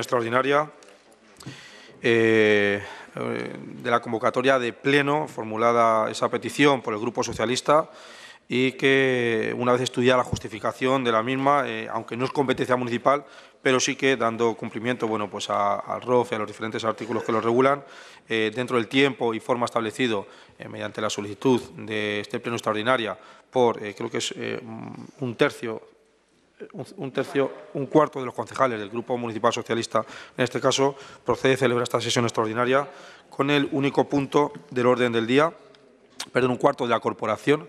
extraordinaria eh, eh, de la convocatoria de pleno, formulada esa petición por el Grupo Socialista, y que una vez estudiada la justificación de la misma, eh, aunque no es competencia municipal, pero sí que dando cumplimiento bueno, pues al ROF y a los diferentes artículos que lo regulan, dentro del tiempo y forma establecido mediante la solicitud de este pleno extraordinaria por, creo que es un tercio un tercio, un cuarto de los concejales del Grupo Municipal Socialista, en este caso, procede a celebrar esta sesión extraordinaria con el único punto del orden del día, perdón, un cuarto de la corporación,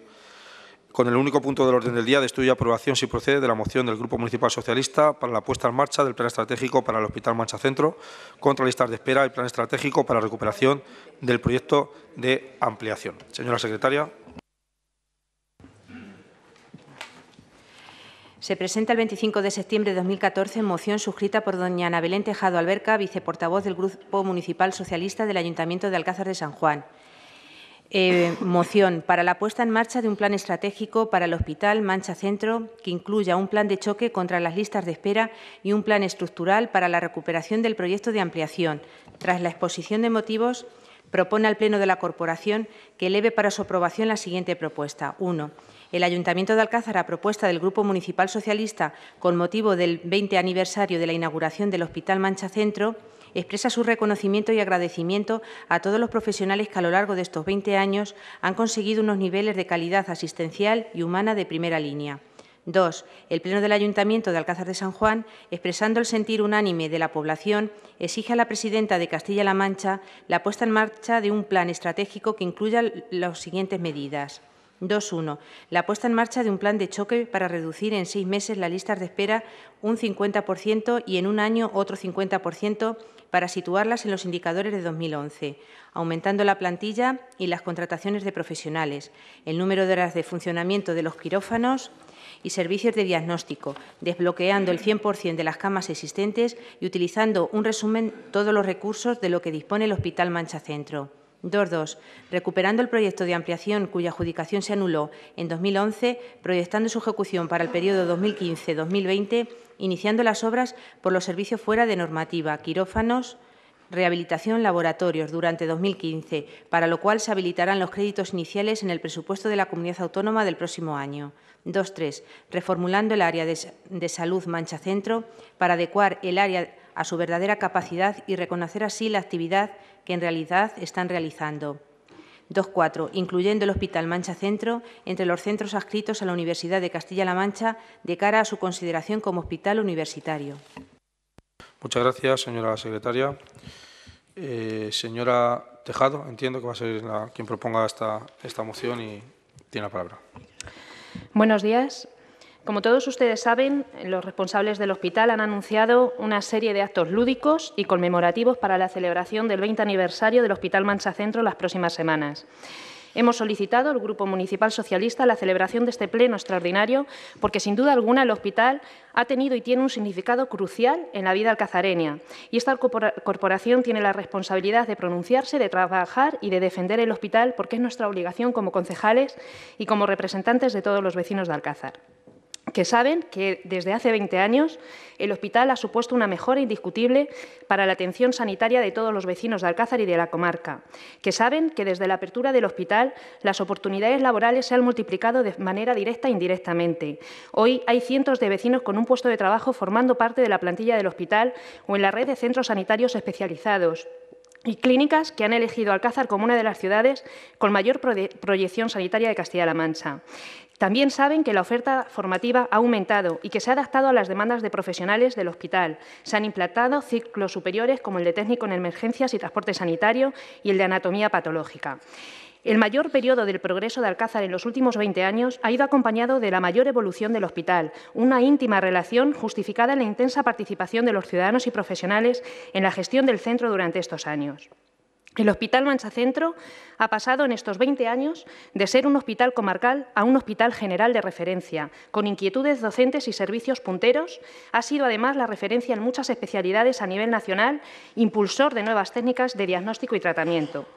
con el único punto del orden del día de estudio y aprobación, si procede, de la moción del Grupo Municipal Socialista para la puesta en marcha del Plan Estratégico para el Hospital Mancha Centro, contra listas de espera y Plan Estratégico para la recuperación del proyecto de ampliación. Señora secretaria. se presenta el 25 de septiembre de 2014 moción suscrita por doña Ana Belén Tejado Alberca, viceportavoz del Grupo Municipal Socialista del Ayuntamiento de Alcázar de San Juan. Eh, moción para la puesta en marcha de un plan estratégico para el Hospital Mancha Centro que incluya un plan de choque contra las listas de espera y un plan estructural para la recuperación del proyecto de ampliación. Tras la exposición de motivos, propone al Pleno de la Corporación que eleve para su aprobación la siguiente propuesta. 1 el Ayuntamiento de Alcázar, a propuesta del Grupo Municipal Socialista, con motivo del 20 aniversario de la inauguración del Hospital Mancha Centro, expresa su reconocimiento y agradecimiento a todos los profesionales que a lo largo de estos 20 años han conseguido unos niveles de calidad asistencial y humana de primera línea. 2. El Pleno del Ayuntamiento de Alcázar de San Juan, expresando el sentir unánime de la población, exige a la presidenta de Castilla-La Mancha la puesta en marcha de un plan estratégico que incluya las siguientes medidas. 2.1. La puesta en marcha de un plan de choque para reducir en seis meses las listas de espera un 50% y en un año otro 50% para situarlas en los indicadores de 2011, aumentando la plantilla y las contrataciones de profesionales, el número de horas de funcionamiento de los quirófanos y servicios de diagnóstico, desbloqueando el 100% de las camas existentes y utilizando un resumen todos los recursos de lo que dispone el Hospital Mancha Centro. 2.2. Recuperando el proyecto de ampliación cuya adjudicación se anuló en 2011, proyectando su ejecución para el periodo 2015-2020, iniciando las obras por los servicios fuera de normativa, quirófanos, rehabilitación laboratorios durante 2015, para lo cual se habilitarán los créditos iniciales en el presupuesto de la comunidad autónoma del próximo año. 2.3. Reformulando el área de, salud Mancha Centro para adecuar el área a su verdadera capacidad y reconocer así la actividad que en realidad están realizando. 2.4. Incluyendo el Hospital Mancha Centro entre los centros adscritos a la Universidad de Castilla-La Mancha de cara a su consideración como hospital universitario. Muchas gracias, señora secretaria. Eh, señora Tejado, entiendo que va a ser la, quien proponga esta, esta moción y tiene la palabra. Buenos días. Como todos ustedes saben, los responsables del hospital han anunciado una serie de actos lúdicos y conmemorativos para la celebración del 20 aniversario del Hospital Mancha Centro las próximas semanas. Hemos solicitado al Grupo Municipal Socialista la celebración de este pleno extraordinario porque, sin duda alguna, el hospital ha tenido y tiene un significado crucial en la vida alcazareña y esta corporación tiene la responsabilidad de pronunciarse, de trabajar y de defender el hospital porque es nuestra obligación como concejales y como representantes de todos los vecinos de Alcázar que saben que desde hace 20 años el hospital ha supuesto una mejora indiscutible para la atención sanitaria de todos los vecinos de Alcázar y de la comarca, que saben que desde la apertura del hospital las oportunidades laborales se han multiplicado de manera directa e indirectamente. Hoy hay cientos de vecinos con un puesto de trabajo formando parte de la plantilla del hospital o en la red de centros sanitarios especializados y clínicas que han elegido Alcázar como una de las ciudades con mayor proyección sanitaria de Castilla-La Mancha. También saben que la oferta formativa ha aumentado y que se ha adaptado a las demandas de profesionales del hospital. Se han implantado ciclos superiores como el de técnico en emergencias y transporte sanitario y el de anatomía patológica. El mayor periodo del progreso de Alcázar en los últimos 20 años ha ido acompañado de la mayor evolución del hospital, una íntima relación justificada en la intensa participación de los ciudadanos y profesionales en la gestión del centro durante estos años. El Hospital Mancha Centro ha pasado en estos 20 años de ser un hospital comarcal a un hospital general de referencia, con inquietudes docentes y servicios punteros. Ha sido además la referencia en muchas especialidades a nivel nacional, impulsor de nuevas técnicas de diagnóstico y tratamiento.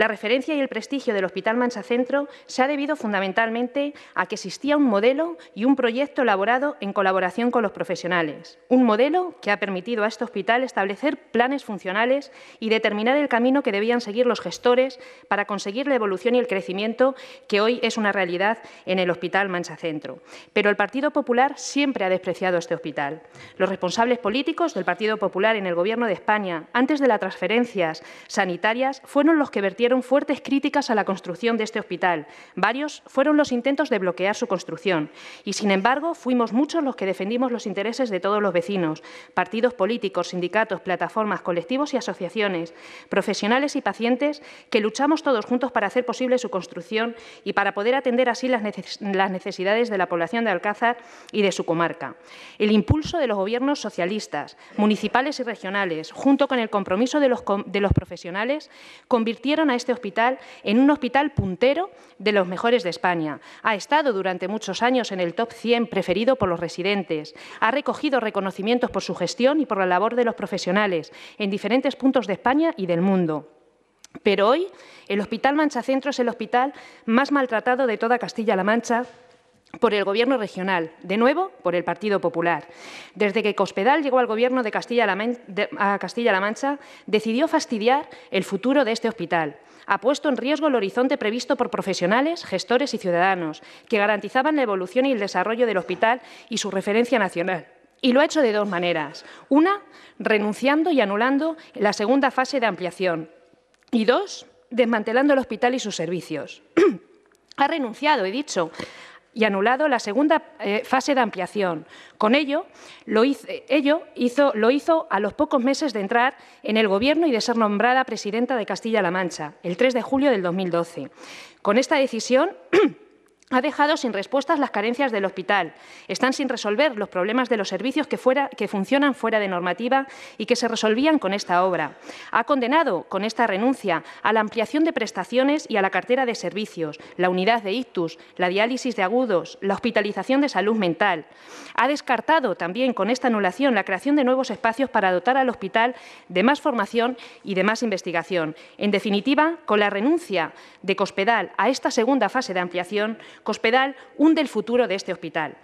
La referencia y el prestigio del Hospital Mansa Centro se ha debido fundamentalmente a que existía un modelo y un proyecto elaborado en colaboración con los profesionales. Un modelo que ha permitido a este hospital establecer planes funcionales y determinar el camino que debían seguir los gestores para conseguir la evolución y el crecimiento que hoy es una realidad en el Hospital Mansa Centro. Pero el Partido Popular siempre ha despreciado este hospital. Los responsables políticos del Partido Popular en el Gobierno de España, antes de las transferencias sanitarias, fueron los que vertieron fueron fuertes críticas a la construcción de este hospital. Varios fueron los intentos de bloquear su construcción. Y, sin embargo, fuimos muchos los que defendimos los intereses de todos los vecinos, partidos políticos, sindicatos, plataformas, colectivos y asociaciones, profesionales y pacientes, que luchamos todos juntos para hacer posible su construcción y para poder atender así las necesidades de la población de Alcázar y de su comarca. El impulso de los gobiernos socialistas, municipales y regionales, junto con el compromiso de los profesionales, convirtieron este hospital en un hospital puntero de los mejores de España. Ha estado durante muchos años en el top 100 preferido por los residentes. Ha recogido reconocimientos por su gestión y por la labor de los profesionales en diferentes puntos de España y del mundo. Pero hoy el Hospital Mancha Centro es el hospital más maltratado de toda Castilla-La Mancha por el Gobierno regional, de nuevo por el Partido Popular. Desde que Cospedal llegó al Gobierno de Castilla-La Mancha, decidió fastidiar el futuro de este hospital. Ha puesto en riesgo el horizonte previsto por profesionales, gestores y ciudadanos, que garantizaban la evolución y el desarrollo del hospital y su referencia nacional. Y lo ha hecho de dos maneras. Una, renunciando y anulando la segunda fase de ampliación. Y dos, desmantelando el hospital y sus servicios. ha renunciado, he dicho, y anulado la segunda eh, fase de ampliación. Con ello, lo hizo, eh, ello hizo, lo hizo a los pocos meses de entrar en el Gobierno y de ser nombrada presidenta de Castilla-La Mancha, el 3 de julio del 2012. Con esta decisión ha dejado sin respuestas las carencias del hospital. Están sin resolver los problemas de los servicios que, funcionan fuera de normativa y que se resolvían con esta obra. Ha condenado con esta renuncia a la ampliación de prestaciones y a la cartera de servicios, la unidad de ictus, la diálisis de agudos, la hospitalización de salud mental. Ha descartado también con esta anulación la creación de nuevos espacios para dotar al hospital de más formación y de más investigación. En definitiva, con la renuncia de Cospedal a esta segunda fase de ampliación, Cospedal hunde el futuro de este hospital.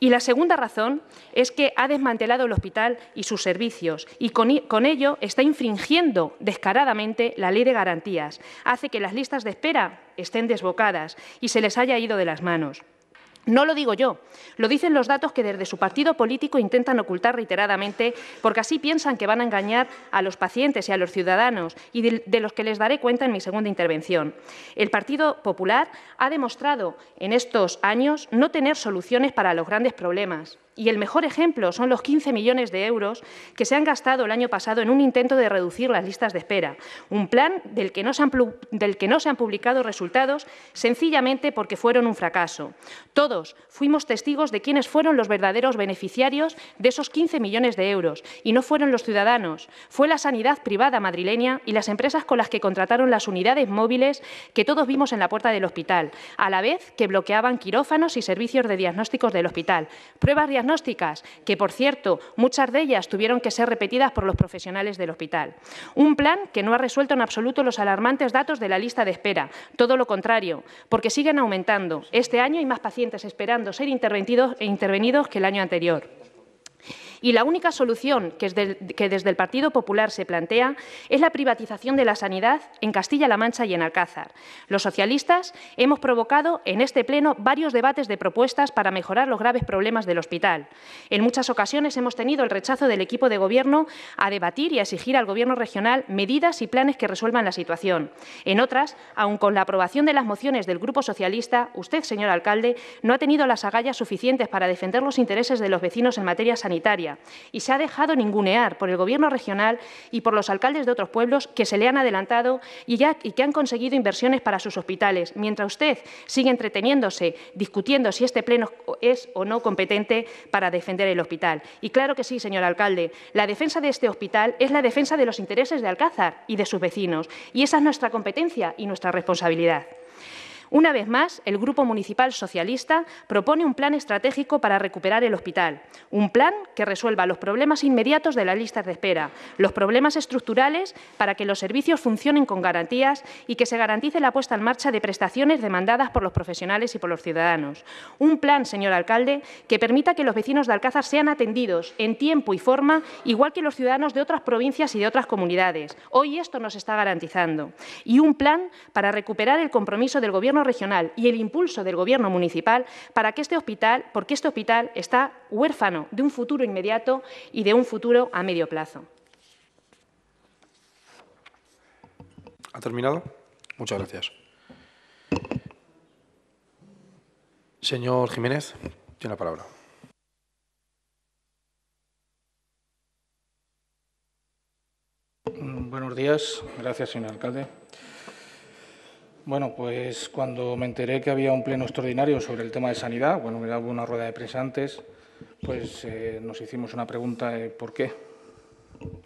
Y la segunda razón es que ha desmantelado el hospital y sus servicios y con, con, ello está infringiendo descaradamente la ley de garantías. Hace que las listas de espera estén desbocadas y se les haya ido de las manos. No lo digo yo, lo dicen los datos que desde su partido político intentan ocultar reiteradamente porque así piensan que van a engañar a los pacientes y a los ciudadanos y de, los que les daré cuenta en mi segunda intervención. El Partido Popular ha demostrado en estos años no tener soluciones para los grandes problemas. Y el mejor ejemplo son los 15 millones de euros que se han gastado el año pasado en un intento de reducir las listas de espera, un plan del que no se han, del que no se han publicado resultados sencillamente porque fueron un fracaso. Todos fuimos testigos de quiénes fueron los verdaderos beneficiarios de esos 15 millones de euros, y no fueron los ciudadanos, fue la sanidad privada madrileña y las empresas con las que contrataron las unidades móviles que todos vimos en la puerta del hospital, a la vez que bloqueaban quirófanos y servicios de diagnósticos del hospital. Pruebas diagnósticas, que por cierto, muchas de ellas tuvieron que ser repetidas por los profesionales del hospital. Un plan que no ha resuelto en absoluto los alarmantes datos de la lista de espera, todo lo contrario, porque siguen aumentando. Este año y más pacientes esperando ser intervenidos, e intervenidos que el año anterior. Y la única solución que desde, el, Partido Popular se plantea es la privatización de la sanidad en Castilla-La Mancha y en Alcázar. Los socialistas hemos provocado en este Pleno varios debates de propuestas para mejorar los graves problemas del hospital. En muchas ocasiones hemos tenido el rechazo del equipo de Gobierno a debatir y a exigir al Gobierno regional medidas y planes que resuelvan la situación. En otras, aun con la aprobación de las mociones del Grupo Socialista, usted, señor alcalde, no ha tenido las agallas suficientes para defender los intereses de los vecinos en materia sanitaria y se ha dejado ningunear por el Gobierno regional y por los alcaldes de otros pueblos que se le han adelantado y, y que han conseguido inversiones para sus hospitales, mientras usted sigue entreteniéndose discutiendo si este pleno es o no competente para defender el hospital. Y claro que sí, señor alcalde, la defensa de este hospital es la defensa de los intereses de Alcázar y de sus vecinos, y esa es nuestra competencia y nuestra responsabilidad. Una vez más, el Grupo Municipal Socialista propone un plan estratégico para recuperar el hospital, un plan que resuelva los problemas inmediatos de las listas de espera, los problemas estructurales para que los servicios funcionen con garantías y que se garantice la puesta en marcha de prestaciones demandadas por los profesionales y por los ciudadanos. Un plan, señor alcalde, que permita que los vecinos de Alcázar sean atendidos en tiempo y forma, igual que los ciudadanos de otras provincias y de otras comunidades. Hoy esto nos está garantizando. Y un plan para recuperar el compromiso del Gobierno regional y el impulso del gobierno municipal para que este hospital, porque este hospital está huérfano de un futuro inmediato y de un futuro a medio plazo. ¿Ha terminado? Muchas gracias. Señor Jiménez, tiene la palabra. Buenos días. Gracias, señor alcalde. Bueno, pues cuando me enteré que había un pleno extraordinario sobre el tema de sanidad, bueno, me daba una rueda de prensa antes, pues eh, nos hicimos una pregunta de por qué,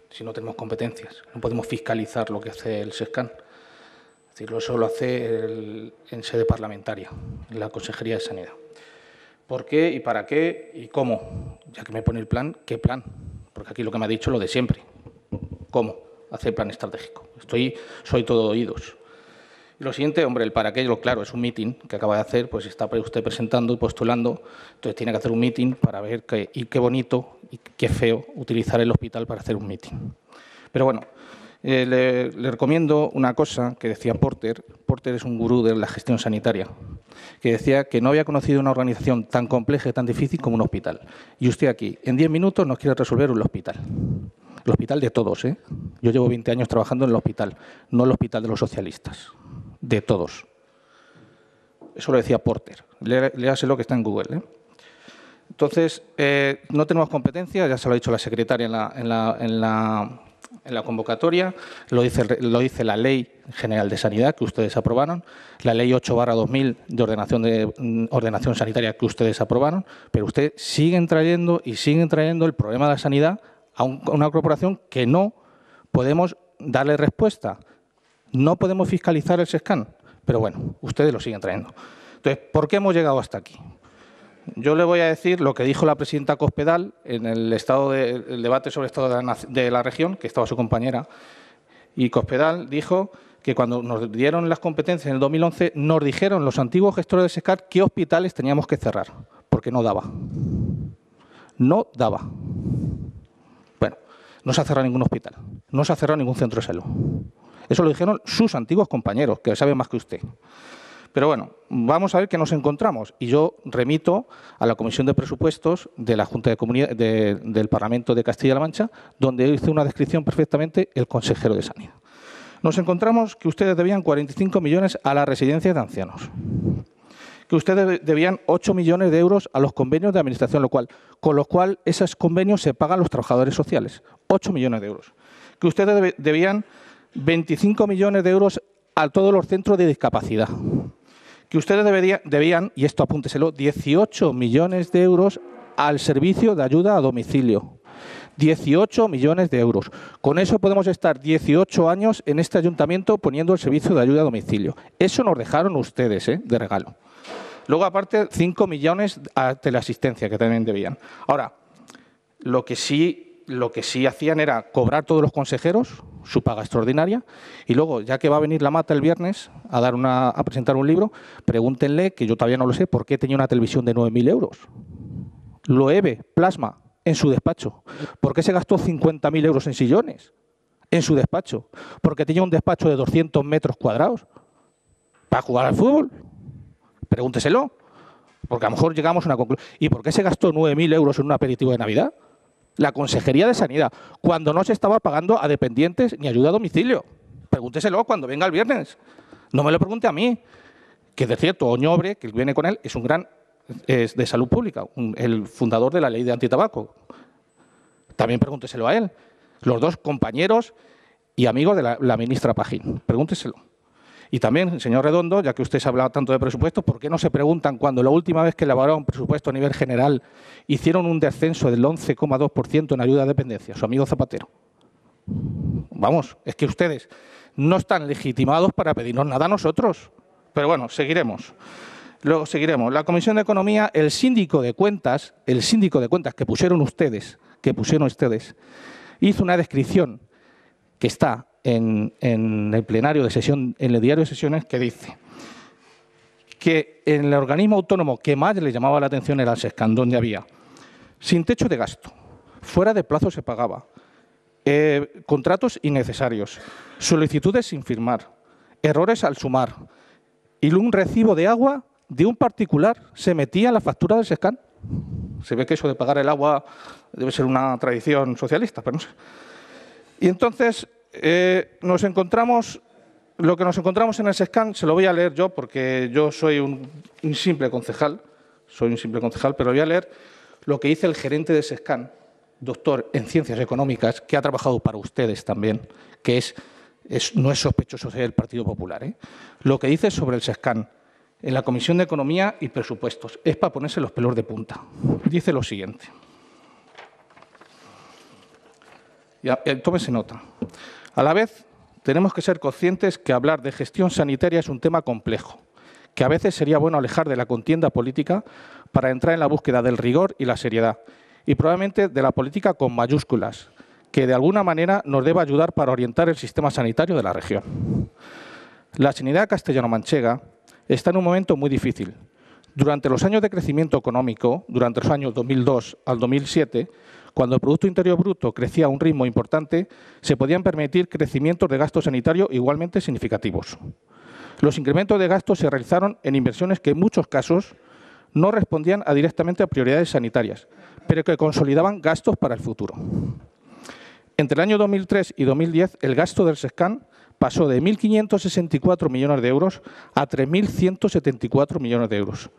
si no tenemos competencias, no podemos fiscalizar lo que hace el SESCAN. Es decir, eso lo hace en sede parlamentaria, en la Consejería de Sanidad. ¿Por qué y para qué y cómo? Ya que me pone el plan, ¿qué plan? Porque aquí lo que me ha dicho es lo de siempre. ¿Cómo? Hacer plan estratégico. Estoy, soy todo oídos lo siguiente, hombre, el para qué, claro, es un meeting que acaba de hacer, pues está usted presentando y postulando, entonces tiene que hacer un meeting para ver qué, y qué bonito y qué feo utilizar el hospital para hacer un meeting. Pero bueno, eh, le, recomiendo una cosa que decía Porter. Porter es un gurú de la gestión sanitaria, que decía que no había conocido una organización tan compleja y tan difícil como un hospital. Y usted aquí, en 10 minutos, nos quiere resolver un hospital. El hospital de todos, ¿eh? Yo llevo 20 años trabajando en el hospital, no el hospital de los socialistas de todos. Eso lo decía Porter. lo que está en Google. ¿eh? Entonces, eh, no tenemos competencia, ya se lo ha dicho la secretaria en la, en la, en la, convocatoria, lo dice, lo dice, la Ley General de Sanidad que ustedes aprobaron, la Ley 8-2000 de ordenación, de mm, ordenación sanitaria que ustedes aprobaron, pero ustedes siguen trayendo y siguen trayendo el problema de la sanidad a una corporación que no podemos darle respuesta. No podemos fiscalizar el SESCAN, pero bueno, ustedes lo siguen trayendo. Entonces, ¿por qué hemos llegado hasta aquí? Yo le voy a decir lo que dijo la presidenta Cospedal en el, estado debate sobre el estado de la, región, que estaba su compañera, y Cospedal dijo que cuando nos dieron las competencias en el 2011, nos dijeron los antiguos gestores de SESCAN qué hospitales teníamos que cerrar, porque no daba. No daba. Bueno, no se ha cerrado ningún hospital, no se ha cerrado ningún centro de salud. Eso lo dijeron sus antiguos compañeros, que saben más que usted. Pero bueno, vamos a ver qué nos encontramos. Y yo remito a la Comisión de Presupuestos de la Junta de Comunidad del Parlamento de Castilla-La Mancha, donde hizo una descripción perfectamente el consejero de Sanidad. Nos encontramos que ustedes debían 45 millones a las residencias de ancianos, que ustedes debían 8 millones de euros a los convenios de administración local, con lo cual esos convenios se pagan a los trabajadores sociales, 8 millones de euros, que ustedes debían 25 millones de euros a todos los centros de discapacidad. Que ustedes debían, y esto apúnteselo, 18 millones de euros al servicio de ayuda a domicilio. 18 millones de euros. Con eso podemos estar 18 años en este ayuntamiento poniendo el servicio de ayuda a domicilio. Eso nos dejaron ustedes ¿eh? de regalo. Luego, aparte, 5 millones la asistencia que también debían. Ahora, lo que sí lo que sí hacían era cobrar todos los consejeros su paga extraordinaria y luego, ya que va a venir la mata el viernes a, dar una, a presentar un libro, pregúntenle, que yo todavía no lo sé, por qué tenía una televisión de 9.000 euros. Lo eve plasma en su despacho. ¿Por qué se gastó 50.000 euros en sillones? En su despacho. Porque tenía un despacho de 200 metros cuadrados para jugar al fútbol. Pregúnteselo. Porque a lo mejor llegamos a una conclusión. ¿Y por qué se gastó 9.000 euros en un aperitivo de Navidad? la Consejería de Sanidad, cuando no se estaba pagando a dependientes ni ayuda a domicilio. Pregúnteselo cuando venga el viernes. No me lo pregunte a mí. Que de cierto, Oñobre, que viene con él, es un gran es de salud pública, el fundador de la ley de antitabaco. También pregúnteselo a él. Los dos compañeros y amigos de la, ministra Pajín. Pregúnteselo. Y también, señor Redondo, ya que usted se ha hablado tanto de presupuestos, ¿por qué no se preguntan cuando la última vez que elaboraron un presupuesto a nivel general hicieron un descenso del 11,2% en ayuda a dependencia? Su amigo Zapatero. Vamos, es que ustedes no están legitimados para pedirnos nada a nosotros. Pero bueno, seguiremos. Luego seguiremos. La Comisión de Economía, el síndico de cuentas, el síndico de cuentas que pusieron ustedes, que pusieron ustedes, hizo una descripción que está en, el plenario de sesión, en el diario de sesiones, que dice que en el organismo autónomo que más le llamaba la atención era el SESCAN, donde había sin techo de gasto, fuera de plazo se pagaba, eh, contratos innecesarios, solicitudes sin firmar, errores al sumar y un recibo de agua de un particular se metía en la factura del SESCAN. Se ve que eso de pagar el agua debe ser una tradición socialista, pero no sé. Y entonces eh, nos encontramos, lo que nos encontramos en el SESCAN, se lo voy a leer yo porque yo soy un, simple concejal, soy un simple concejal, pero voy a leer lo que dice el gerente de SESCAN, doctor en ciencias económicas, que ha trabajado para ustedes también, que es, no es sospechoso ser el Partido Popular. ¿eh? Lo que dice sobre el SESCAN en la Comisión de Economía y Presupuestos es para ponerse los pelos de punta. Dice lo siguiente. Ya, eh, tómese nota. A la vez, tenemos que ser conscientes que hablar de gestión sanitaria es un tema complejo, que a veces sería bueno alejar de la contienda política para entrar en la búsqueda del rigor y la seriedad, y probablemente de la política con mayúsculas, que de alguna manera nos deba ayudar para orientar el sistema sanitario de la región. La sanidad castellano-manchega está en un momento muy difícil. Durante los años de crecimiento económico, durante los años 2002 al 2007, cuando el Producto Interior Bruto crecía a un ritmo importante, se podían permitir crecimientos de gasto sanitario igualmente significativos. Los incrementos de gastos se realizaron en inversiones que en muchos casos no respondían directamente a prioridades sanitarias, pero que consolidaban gastos para el futuro. Entre el año 2003 y 2010, el gasto del SESCAN pasó de 1.564 millones de euros a 3.174 millones de euros,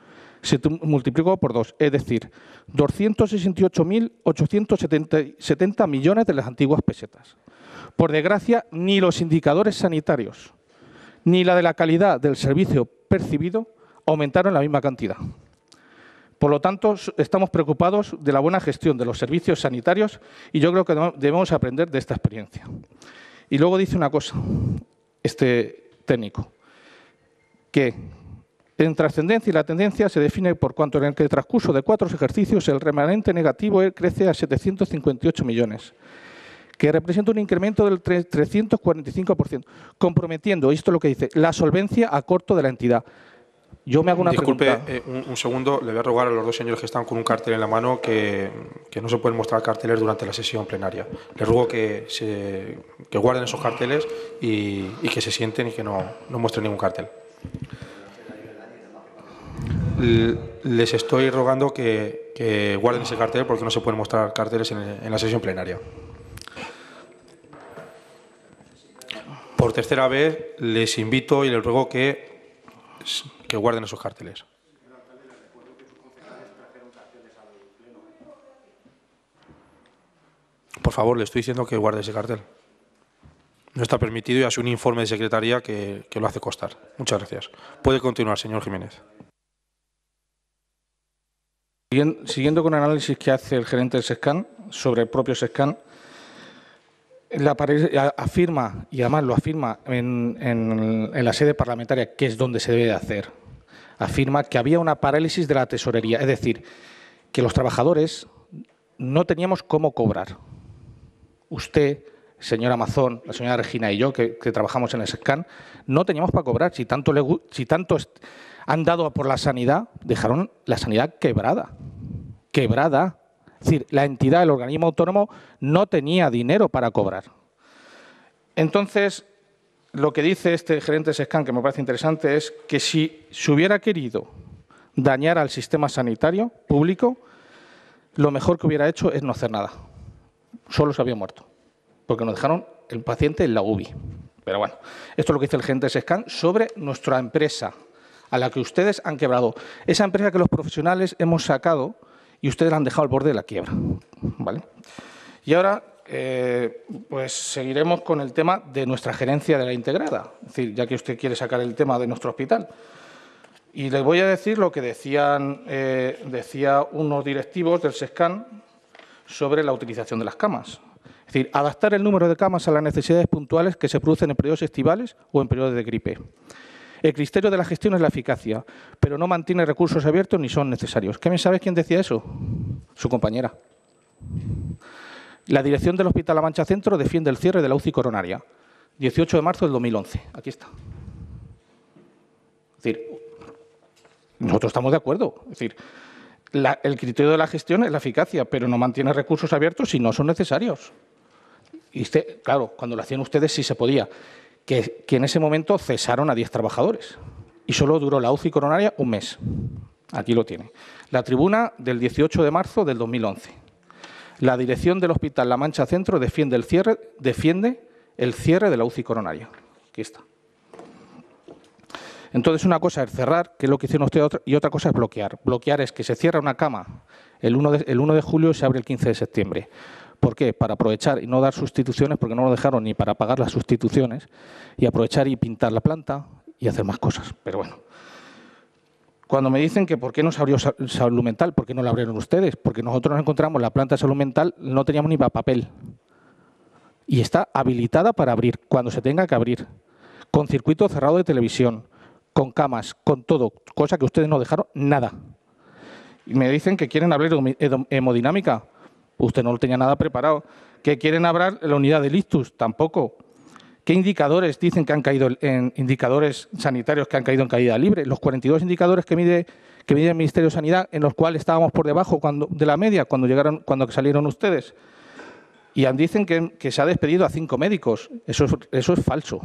se multiplicó por dos, es decir, 268.870 millones de las antiguas pesetas. Por desgracia, ni los indicadores sanitarios ni la de la calidad del servicio percibido aumentaron la misma cantidad. Por lo tanto, estamos preocupados de la buena gestión de los servicios sanitarios y yo creo que debemos aprender de esta experiencia. Y luego dice una cosa, este técnico, que en trascendencia y la tendencia se define por cuanto en el transcurso de cuatro ejercicios el remanente negativo eh, crece a 758 millones, que representa un incremento del 345%, comprometiendo, esto es lo que dice, la solvencia a corto de la entidad. Yo me hago una pregunta. Disculpe, eh, un, segundo, le voy a rogar a los dos señores que están con un cartel en la mano que, no se pueden mostrar carteles durante la sesión plenaria. Les ruego que, guarden esos carteles y, que se sienten y que no muestren ningún cartel les estoy rogando que, guarden ese cartel porque no se pueden mostrar carteles en, la sesión plenaria. Por tercera vez, les invito y les ruego que, que guarden esos carteles. Por favor, le estoy diciendo que guarde ese cartel. No está permitido y hace un informe de secretaría que lo hace costar. Muchas gracias. Puede continuar, señor Jiménez. Siguiendo con el análisis que hace el gerente del SESCAN sobre el propio SESCAN, afirma, y además lo afirma en, en, la sede parlamentaria, que es donde se debe de hacer, afirma que había una parálisis de la tesorería, es decir, que los trabajadores no teníamos cómo cobrar. Usted, señora Mazón, la señora Regina y yo, que, trabajamos en el SCAN, no teníamos para cobrar. Si tanto, le, si tanto han dado por la sanidad, dejaron la sanidad quebrada. Quebrada. Es decir, la entidad, el organismo autónomo, no tenía dinero para cobrar. Entonces, lo que dice este gerente de SESCAN, que me parece interesante, es que si se hubiera querido dañar al sistema sanitario público, lo mejor que hubiera hecho es no hacer nada. Solo se había muerto porque nos dejaron el paciente en la UBI. Pero bueno, esto es lo que dice el gerente de Scan sobre nuestra empresa, a la que ustedes han quebrado. Esa empresa que los profesionales hemos sacado y ustedes la han dejado al borde de la quiebra. ¿Vale? Y ahora, eh, pues seguiremos con el tema de nuestra gerencia de la integrada. Es decir, ya que usted quiere sacar el tema de nuestro hospital. Y les voy a decir lo que decían eh, decía unos directivos del SESCAN sobre la utilización de las camas. Es decir, adaptar el número de camas a las necesidades puntuales que se producen en periodos estivales o en periodos de gripe. El criterio de la gestión es la eficacia, pero no mantiene recursos abiertos ni son necesarios. ¿Qué me sabes quién decía eso? Su compañera. La dirección del Hospital La Mancha Centro defiende el cierre de la UCI coronaria. 18 de marzo del 2011. Aquí está. Es decir, nosotros estamos de acuerdo. Es decir, el criterio de la gestión es la eficacia, pero no mantiene recursos abiertos si no son necesarios. Y usted, claro, cuando lo hacían ustedes sí se podía. Que, en ese momento cesaron a 10 trabajadores. Y solo duró la UCI coronaria un mes. Aquí lo tiene. La tribuna del 18 de marzo del 2011. La dirección del Hospital La Mancha Centro defiende el cierre, de la UCI coronaria. Aquí está. Entonces, una cosa es cerrar, que es lo que hicieron ustedes, y otra cosa es bloquear. Bloquear es que se cierra una cama el 1 de, el 1 de julio y se abre el 15 de septiembre. ¿Por qué? Para aprovechar y no dar sustituciones, porque no lo dejaron ni para pagar las sustituciones, y aprovechar y pintar la planta y hacer más cosas. Pero bueno, cuando me dicen que por qué no se abrió salud mental, por qué no la abrieron ustedes, porque nosotros nos encontramos la planta de salud mental, no teníamos ni papel. Y está habilitada para abrir cuando se tenga que abrir, con circuito cerrado de televisión, con camas, con todo, cosa que ustedes no dejaron nada. Y me dicen que quieren abrir hemodinámica. Usted no lo tenía nada preparado. Que quieren hablar la unidad de listus? tampoco. ¿Qué indicadores dicen que han caído en indicadores sanitarios que han caído en caída libre? Los 42 indicadores que mide, que mide el Ministerio de Sanidad, en los cuales estábamos por debajo cuando, de la media cuando llegaron, cuando salieron ustedes. Y dicen que, se ha despedido a cinco médicos. Eso es, falso.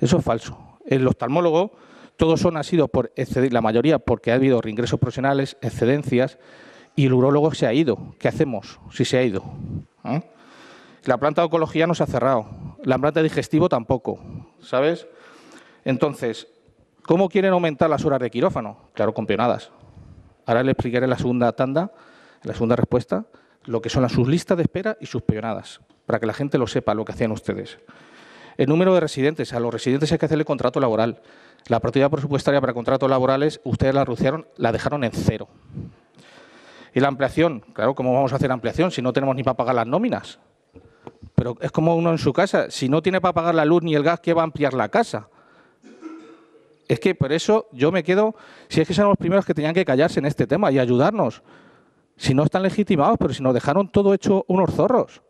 Eso es falso. El oftalmólogo, todos son, ha sido por la mayoría porque ha habido reingresos profesionales, excedencias, y el urólogo se ha ido. ¿Qué hacemos si se ha ido? ¿Eh? La planta de oncología no se ha cerrado, la planta digestivo tampoco, ¿sabes? Entonces, ¿cómo quieren aumentar las horas de quirófano? Claro, con peonadas. Ahora le explicaré la segunda tanda, la segunda respuesta, lo que son las sus listas de espera y sus peonadas, para que la gente lo sepa, lo que hacían ustedes. El número de residentes, a los residentes hay que hacerle contrato laboral. La partida presupuestaria para contratos laborales, ustedes la reducieron, la dejaron en cero. Y la ampliación, claro, ¿cómo vamos a hacer ampliación si no tenemos ni para pagar las nóminas? Pero es como uno en su casa, si no tiene para pagar la luz ni el gas, ¿qué va a ampliar la casa? Es que por eso yo me quedo, si es que son los primeros que tenían que callarse en este tema y ayudarnos. Si no están legitimados, pero si nos dejaron todo hecho unos zorros.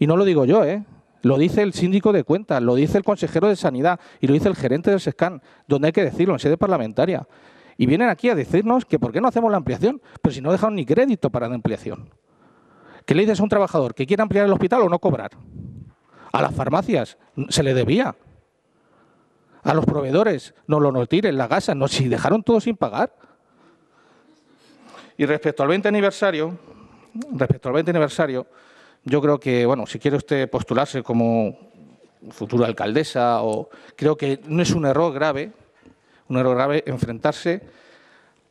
Y no lo digo yo, ¿eh? Lo dice el síndico de cuentas, lo dice el consejero de sanidad y lo dice el gerente del SESCAN, donde hay que decirlo, en sede parlamentaria. Y vienen aquí a decirnos que por qué no hacemos la ampliación, pero si no dejaron ni crédito para la ampliación. ¿Qué le dices a un trabajador que quiere ampliar el hospital o no cobrar? A las farmacias se le debía. A los proveedores no lo nos tiren, la gasa, no, si dejaron todo sin pagar. Y respecto al 20 aniversario, respecto al 20 aniversario, yo creo que, bueno, si quiere usted postularse como futura alcaldesa, o creo que no es un error grave un error grave enfrentarse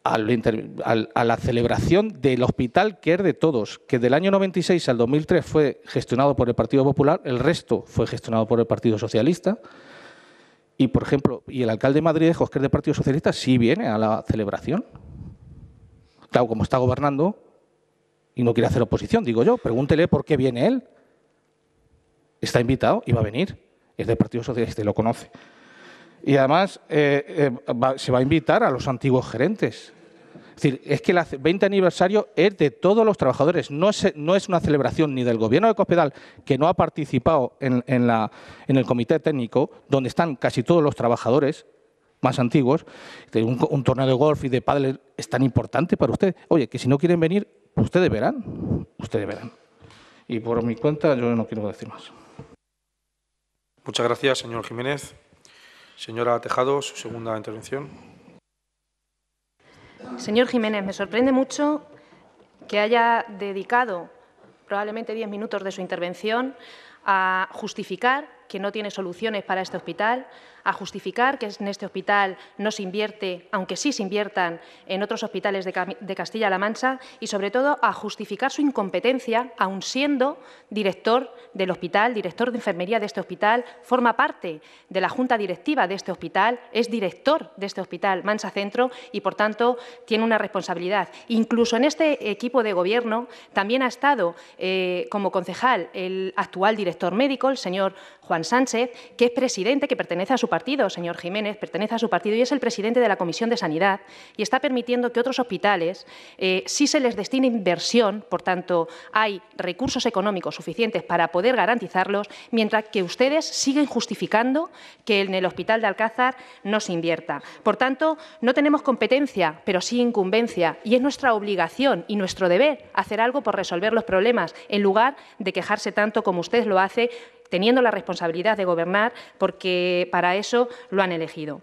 a la celebración del hospital que es de todos, que del año 96 al 2003 fue gestionado por el Partido Popular, el resto fue gestionado por el Partido Socialista. Y, por ejemplo, y el alcalde de Madrid, que es del Partido Socialista, sí viene a la celebración. Claro, como está gobernando y no quiere hacer oposición, digo yo, pregúntele por qué viene él. Está invitado y va a venir. Es del Partido Socialista y lo conoce. Y además eh, eh, se va a invitar a los antiguos gerentes. Es decir, es que el 20 aniversario es de todos los trabajadores, no es, no es una celebración ni del gobierno de Cospedal, que no ha participado en, la, en el comité técnico, donde están casi todos los trabajadores más antiguos, un, un torneo de golf y de pádel es tan importante para ustedes. Oye, que si no quieren venir, ustedes verán, ustedes verán. Y por mi cuenta yo no quiero decir más. Muchas gracias, señor Jiménez. Señora Tejado, su segunda intervención. Señor Jiménez, me sorprende mucho que haya dedicado probablemente diez minutos de su intervención a justificar que no tiene soluciones para este hospital, a justificar que en este hospital no se invierte, aunque sí se inviertan en otros hospitales de, Castilla-La Mancha, y sobre todo a justificar su incompetencia, aun siendo director del hospital, director de enfermería de este hospital, forma parte de la junta directiva de este hospital, es director de este hospital Mancha Centro y, por tanto, tiene una responsabilidad. Incluso en este equipo de gobierno también ha estado eh, como concejal el actual director médico, el señor Juan Sánchez, que es presidente, que pertenece a su partido, señor Jiménez, pertenece a su partido y es el presidente de la Comisión de Sanidad y está permitiendo que otros hospitales eh, si se les destine inversión, por tanto, hay recursos económicos suficientes para poder garantizarlos, mientras que ustedes siguen justificando que en el hospital de Alcázar no se invierta. Por tanto, no tenemos competencia, pero sí incumbencia y es nuestra obligación y nuestro deber hacer algo por resolver los problemas en lugar de quejarse tanto como usted lo hace teniendo la responsabilidad de gobernar, porque para eso lo han elegido.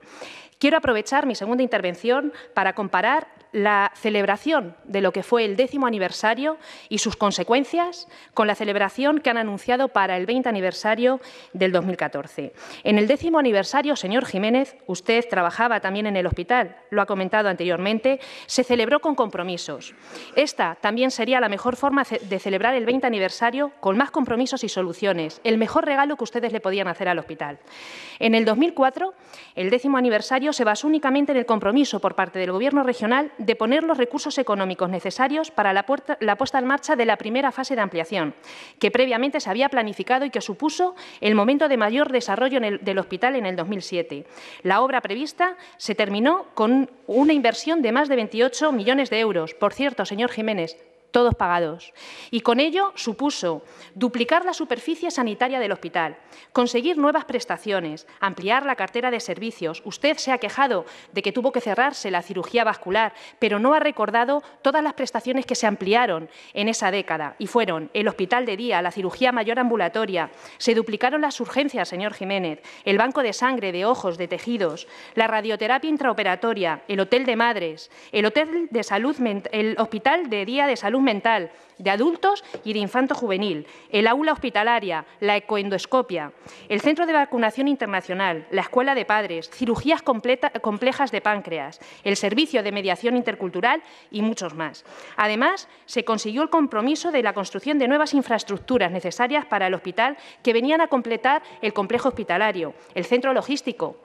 Quiero aprovechar mi segunda intervención para comparar la celebración de lo que fue el décimo aniversario y sus consecuencias con la celebración que han anunciado para el 20 aniversario del 2014. En el décimo aniversario, señor Jiménez, usted trabajaba también en el hospital, lo ha comentado anteriormente, se celebró con compromisos. Esta también sería la mejor forma de celebrar el 20 aniversario con más compromisos y soluciones, el mejor regalo que ustedes le podían hacer al hospital. En el 2004, el décimo aniversario se basó únicamente en el compromiso por parte del Gobierno regional de poner los recursos económicos necesarios para la, puesta en marcha de la primera fase de ampliación, que previamente se había planificado y que supuso el momento de mayor desarrollo del hospital en el 2007. La obra prevista se terminó con una inversión de más de 28 millones de euros. Por cierto, señor Jiménez, todos pagados. Y con ello supuso duplicar la superficie sanitaria del hospital, conseguir nuevas prestaciones, ampliar la cartera de servicios. Usted se ha quejado de que tuvo que cerrarse la cirugía vascular, pero no ha recordado todas las prestaciones que se ampliaron en esa década y fueron el hospital de día, la cirugía mayor ambulatoria, se duplicaron las urgencias, señor Jiménez, el banco de sangre, de ojos, de tejidos, la radioterapia intraoperatoria, el hotel de madres, el hotel de salud, el hospital de día de salud mental de adultos y de infanto-juvenil, el aula hospitalaria, la ecoendoscopia, el centro de vacunación internacional, la escuela de padres, cirugías complejas de páncreas, el servicio de mediación intercultural y muchos más. Además, se consiguió el compromiso de la construcción de nuevas infraestructuras necesarias para el hospital que venían a completar el complejo hospitalario, el centro logístico,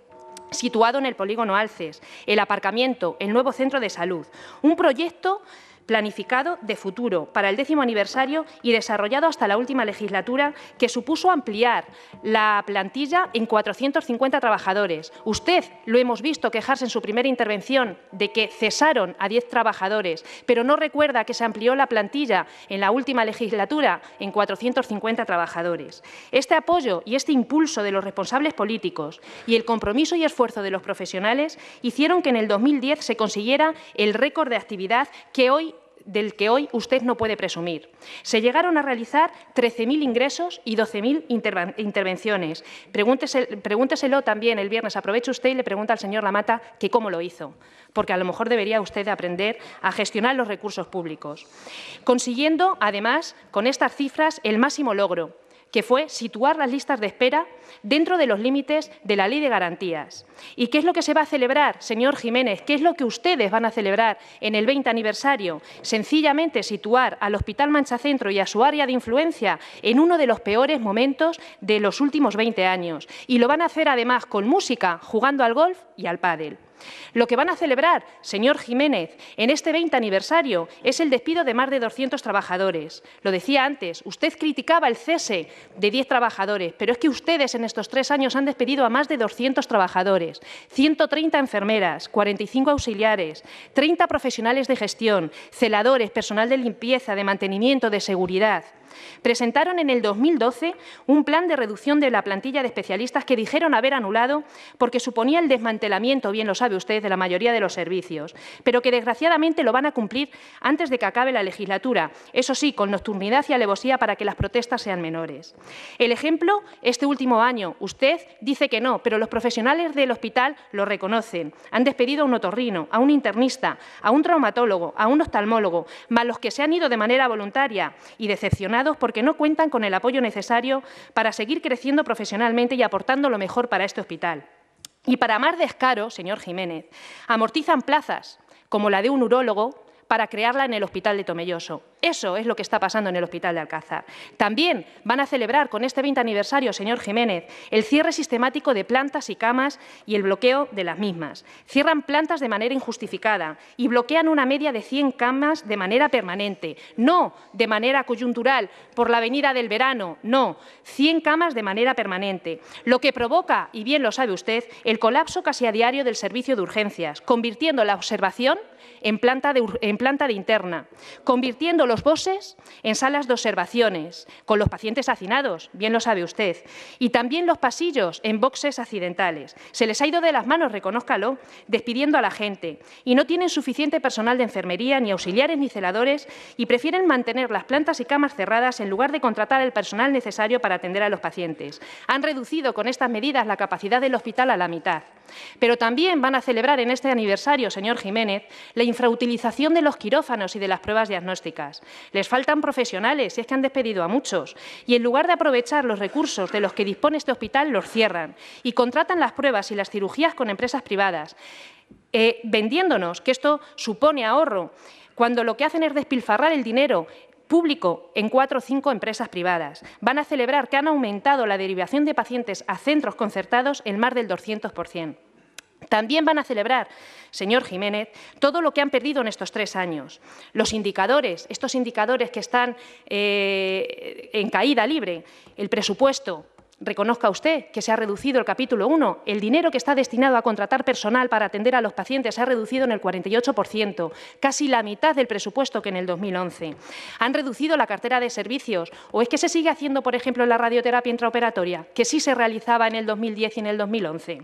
situado en el polígono Alces, el aparcamiento, el nuevo centro de salud. Un proyecto planificado de futuro para el décimo aniversario y desarrollado hasta la última legislatura, que supuso ampliar la plantilla en 450 trabajadores. Usted lo hemos visto quejarse en su primera intervención de que cesaron a 10 trabajadores, pero no recuerda que se amplió la plantilla en la última legislatura en 450 trabajadores. Este apoyo y este impulso de los responsables políticos y el compromiso y esfuerzo de los profesionales hicieron que en el 2010 se consiguiera el récord de actividad que hoy del que hoy usted no puede presumir. Se llegaron a realizar 13.000 ingresos y 12.000 intervenciones. Pregúnteselo, pregúnteselo también el viernes, aproveche usted y le pregunta al señor Lamata que cómo lo hizo, porque a lo mejor debería usted aprender a gestionar los recursos públicos. Consiguiendo, además, con estas cifras, el máximo logro, que fue situar las listas de espera dentro de los límites de la Ley de Garantías. ¿Y qué es lo que se va a celebrar, señor Jiménez? ¿Qué es lo que ustedes van a celebrar en el 20 aniversario? Sencillamente situar al Hospital Mancha Centro y a su área de influencia en uno de los peores momentos de los últimos 20 años. Y lo van a hacer además con música, jugando al golf y al pádel. Lo que van a celebrar, señor Jiménez, en este 20 aniversario es el despido de más de 200 trabajadores. Lo decía antes, usted criticaba el cese de 10 trabajadores, pero es que ustedes en estos tres años han despedido a más de 200 trabajadores, 130 enfermeras, 45 auxiliares, 30 profesionales de gestión, celadores, personal de limpieza, de mantenimiento, de seguridad presentaron en el 2012 un plan de reducción de la plantilla de especialistas que dijeron haber anulado porque suponía el desmantelamiento, bien lo sabe usted, de la mayoría de los servicios, pero que desgraciadamente lo van a cumplir antes de que acabe la legislatura, eso sí, con nocturnidad y alevosía para que las protestas sean menores. El ejemplo, este último año, usted dice que no, pero los profesionales del hospital lo reconocen. Han despedido a un otorrino, a un internista, a un traumatólogo, a un oftalmólogo, más los que se han ido de manera voluntaria y decepcionados porque no cuentan con el apoyo necesario para seguir creciendo profesionalmente y aportando lo mejor para este hospital. Y para más descaro, señor Jiménez, amortizan plazas, como la de un urólogo, para crearla en el Hospital de Tomelloso. Eso es lo que está pasando en el Hospital de Alcázar. También van a celebrar con este 20 aniversario, señor Jiménez, el cierre sistemático de plantas y camas y el bloqueo de las mismas. Cierran plantas de manera injustificada y bloquean una media de 100 camas de manera permanente, no de manera coyuntural por la venida del verano, no, 100 camas de manera permanente, lo que provoca, y bien lo sabe usted, el colapso casi a diario del servicio de urgencias, convirtiendo la observación en planta de, en planta de interna, convirtiéndolo los bosses en salas de observaciones, con los pacientes hacinados, bien lo sabe usted, y también los pasillos en boxes accidentales. Se les ha ido de las manos, reconózcalo, despidiendo a la gente, y no tienen suficiente personal de enfermería, ni auxiliares, ni celadores, y prefieren mantener las plantas y camas cerradas en lugar de contratar el personal necesario para atender a los pacientes. Han reducido con estas medidas la capacidad del hospital a la mitad. Pero también van a celebrar en este aniversario, señor Jiménez, la infrautilización de los quirófanos y de las pruebas diagnósticas. Les faltan profesionales, y es que han despedido a muchos. Y en lugar de aprovechar los recursos de los que dispone este hospital, los cierran y contratan las pruebas y las cirugías con empresas privadas, eh, vendiéndonos que esto supone ahorro cuando lo que hacen es despilfarrar el dinero público en cuatro o cinco empresas privadas. Van a celebrar que han aumentado la derivación de pacientes a centros concertados en más del 200%. También van a celebrar, señor Jiménez, todo lo que han perdido en estos tres años. Los indicadores, estos indicadores que están eh, en caída libre, el presupuesto, Reconozca usted que se ha reducido el capítulo 1. El dinero que está destinado a contratar personal para atender a los pacientes se ha reducido en el 48%, casi la mitad del presupuesto que en el 2011. Han reducido la cartera de servicios. ¿O es que se sigue haciendo, por ejemplo, la radioterapia intraoperatoria, que sí se realizaba en el 2010 y en el 2011?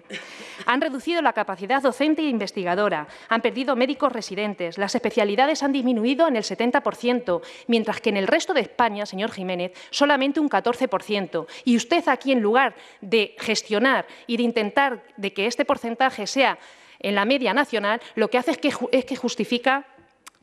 Han reducido la capacidad docente e investigadora. Han perdido médicos residentes. Las especialidades han disminuido en el 70%, mientras que en el resto de España, señor Jiménez, solamente un 14%. Y usted aquí en lugar de gestionar y de intentar de que este porcentaje sea en la media nacional, lo que hace es que, es que justifica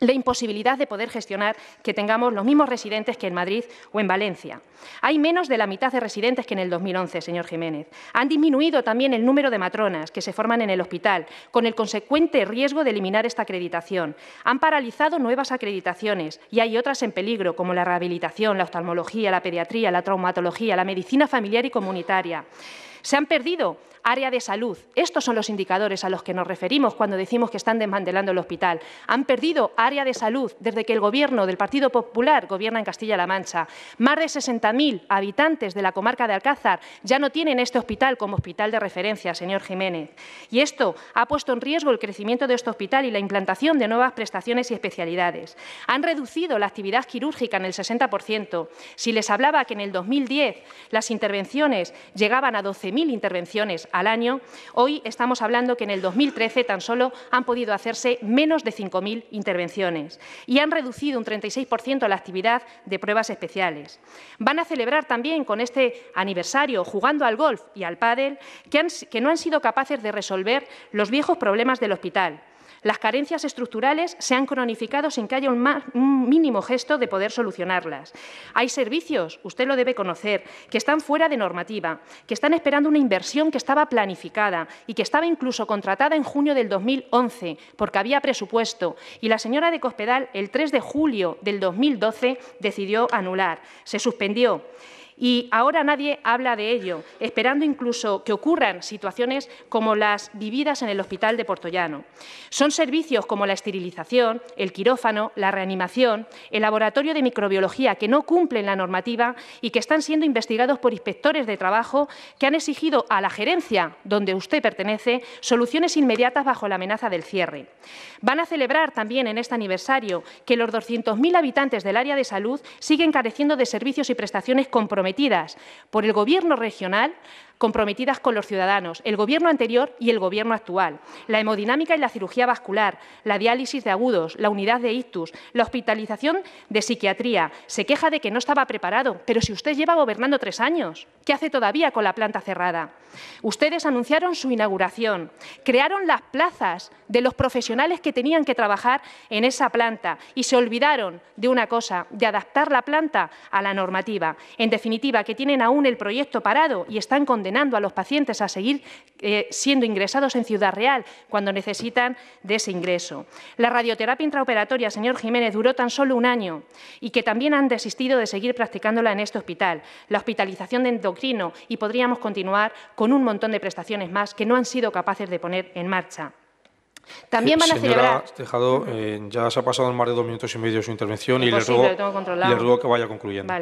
la imposibilidad de poder gestionar que tengamos los mismos residentes que en Madrid o en Valencia. Hay menos de la mitad de residentes que en el 2011, señor Jiménez. Han disminuido también el número de matronas que se forman en el hospital, con el consecuente riesgo de eliminar esta acreditación. Han paralizado nuevas acreditaciones y hay otras en peligro, como la rehabilitación, la oftalmología, la pediatría, la traumatología, la medicina familiar y comunitaria. Se han perdido área de salud. Estos son los indicadores a los que nos referimos cuando decimos que están desmantelando el hospital. Han perdido área de salud desde que el Gobierno del Partido Popular gobierna en Castilla-La Mancha. Más de 60.000 habitantes de la comarca de Alcázar ya no tienen este hospital como hospital de referencia, señor Jiménez. Y esto ha puesto en riesgo el crecimiento de este hospital y la implantación de nuevas prestaciones y especialidades. Han reducido la actividad quirúrgica en el 60%. Si les hablaba que en el 2010 las intervenciones llegaban a 12.000 intervenciones, al año, hoy estamos hablando que en el 2013 tan solo han podido hacerse menos de 5.000 intervenciones y han reducido un 36% la actividad de pruebas especiales. Van a celebrar también con este aniversario, jugando al golf y al pádel, que, que no han sido capaces de resolver los viejos problemas del hospital las carencias estructurales se han cronificado sin que haya un, mínimo gesto de poder solucionarlas. Hay servicios, usted lo debe conocer, que están fuera de normativa, que están esperando una inversión que estaba planificada y que estaba incluso contratada en junio del 2011 porque había presupuesto y la señora de Cospedal el 3 de julio del 2012 decidió anular. Se suspendió. Y ahora nadie habla de ello, esperando incluso que ocurran situaciones como las vividas en el hospital de Portollano. Son servicios como la esterilización, el quirófano, la reanimación, el laboratorio de microbiología que no cumplen la normativa y que están siendo investigados por inspectores de trabajo que han exigido a la gerencia donde usted pertenece soluciones inmediatas bajo la amenaza del cierre. Van a celebrar también en este aniversario que los 200.000 habitantes del área de salud siguen careciendo de servicios y prestaciones comprometidas por el Gobierno regional comprometidas con los ciudadanos, el Gobierno anterior y el Gobierno actual, la hemodinámica y la cirugía vascular, la diálisis de agudos, la unidad de ictus, la hospitalización de psiquiatría. Se queja de que no estaba preparado, pero si usted lleva gobernando tres años, ¿qué hace todavía con la planta cerrada? Ustedes anunciaron su inauguración, crearon las plazas de los profesionales que tenían que trabajar en esa planta y se olvidaron de una cosa, de adaptar la planta a la normativa. En definitiva, que tienen aún el proyecto parado y están condenados ordenando a los pacientes a seguir eh, siendo ingresados en Ciudad Real cuando necesitan de ese ingreso. La radioterapia intraoperatoria, señor Jiménez, duró tan solo un año y que también han desistido de seguir practicándola en este hospital. La hospitalización de endocrino y podríamos continuar con un montón de prestaciones más que no han sido capaces de poner en marcha. También van a Señora celebrar. Tejado, eh, ya se ha pasado más de dos minutos y medio su intervención y le, ruego, que vaya concluyendo.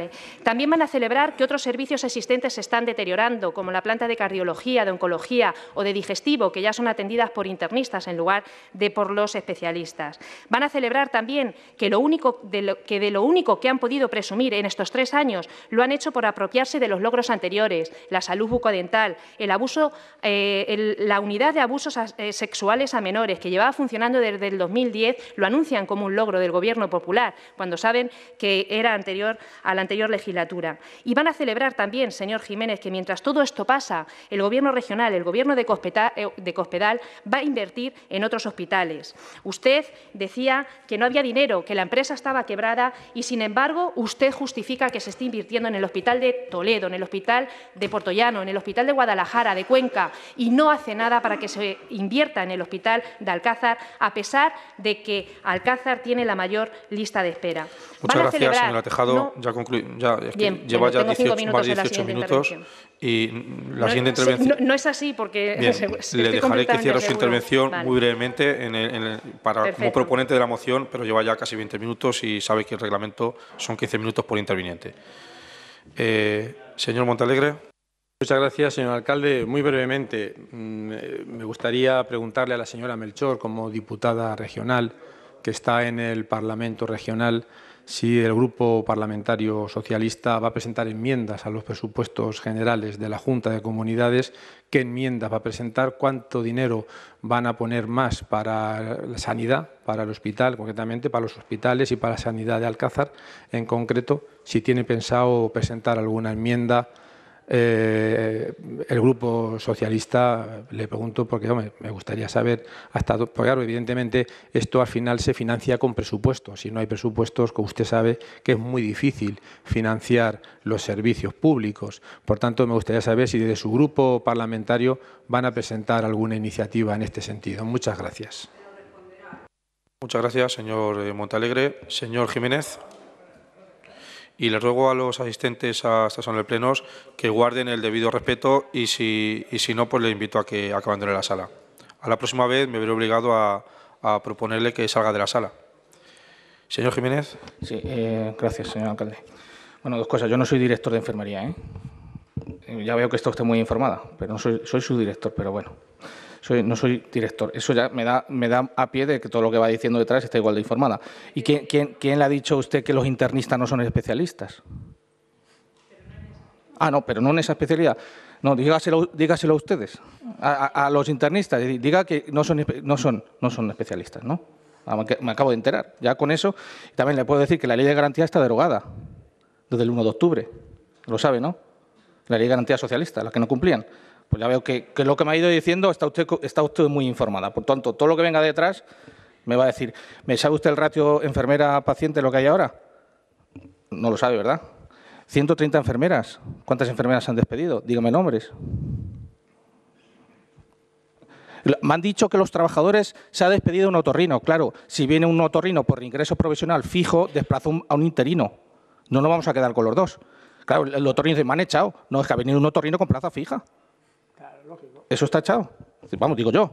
También van a celebrar que otros servicios existentes se están deteriorando, como la planta de cardiología, de oncología o de digestivo, que ya son atendidas por internistas en lugar de por los especialistas. Van a celebrar también que, lo único de lo, que de lo único que han podido presumir en estos tres años lo han hecho por apropiarse de los logros anteriores, la salud bucodental, el abuso, eh, la unidad de abusos eh, sexuales a menores que llevaba funcionando desde el 2010, lo anuncian como un logro del Gobierno Popular, cuando saben que era anterior a la anterior legislatura. Y van a celebrar también, señor Jiménez, que mientras todo esto pasa, el Gobierno regional, el Gobierno de Cospedal, eh, de Cospedal va a invertir en otros hospitales. Usted decía que no había dinero, que la empresa estaba quebrada y, sin embargo, usted justifica que se esté invirtiendo en el hospital de Toledo, en el hospital de Portollano, en el hospital de Guadalajara, de Cuenca, y no hace nada para que se invierta en el hospital de Alcázar, a pesar de que Alcázar tiene la mayor lista de espera. Muchas gracias, celebrar, señora Tejado. ya concluí, lleva ya 18 minutos, 18 minutos y la no, siguiente intervención. No, es así porque le dejaré que cierre su intervención muy brevemente para, como proponente de la moción, pero lleva ya casi 20 minutos y sabe que el reglamento son 15 minutos por interviniente. Eh, señor Montalegre. Muchas gracias, señor alcalde. Muy brevemente, mm, eh, me gustaría preguntarle a la señora Melchor, como diputada regional que está en el Parlamento regional, si el Grupo Parlamentario Socialista va a presentar enmiendas a los presupuestos generales de la Junta de Comunidades, qué enmiendas va a presentar, cuánto dinero van a poner más para la sanidad, para el hospital, concretamente para los hospitales y para la sanidad de Alcázar en concreto, si tiene pensado presentar alguna enmienda eh, el grupo socialista, le pregunto, porque me gustaría saber hasta dos, claro, evidentemente esto al final se financia con presupuestos. Si no hay presupuestos, como usted sabe, que es muy difícil financiar los servicios públicos. Por tanto, me gustaría saber si desde su grupo parlamentario van a presentar alguna iniciativa en este sentido. Muchas gracias. Muchas gracias, señor eh, Montalegre. Señor Jiménez y les ruego a los asistentes a esta sala de plenos que guarden el debido respeto y si, si no, pues le invito a que abandone la sala. A la próxima vez me veré obligado a, proponerle que salga de la sala. Señor Jiménez. Sí, eh, gracias, señor alcalde. Bueno, dos cosas. Yo no soy director de enfermería. ¿eh? Ya veo que está usted muy informada, pero no soy, soy su director, pero bueno no soy director. Eso ya me da, me da a pie de que todo lo que va diciendo detrás está igual de informada. ¿Y quién, le ha dicho a usted que los internistas no son especialistas? Ah, no, pero no en esa especialidad. No, dígaselo, dígaselo a ustedes, a, los internistas. Diga que no son, no son, no son especialistas, ¿no? Ah, me acabo de enterar. Ya con eso, también le puedo decir que la ley de garantía está derogada desde el 1 de octubre. Lo sabe, ¿no? La ley de garantía socialista, la que no cumplían pues ya veo que, lo que me ha ido diciendo está usted, está usted muy informada. Por tanto, todo lo que venga detrás me va a decir, ¿me sabe usted el ratio enfermera-paciente lo que hay ahora? No lo sabe, ¿verdad? 130 enfermeras. ¿Cuántas enfermeras han despedido? Dígame nombres. Me han dicho que los trabajadores se ha despedido un otorrino. Claro, si viene un otorrino por ingreso provisional fijo, desplaza a un interino. No nos vamos a quedar con los dos. Claro, el otorrino dice, me han echado. No, es que ha venido un otorrino con plaza fija eso está echado. Vamos, digo yo.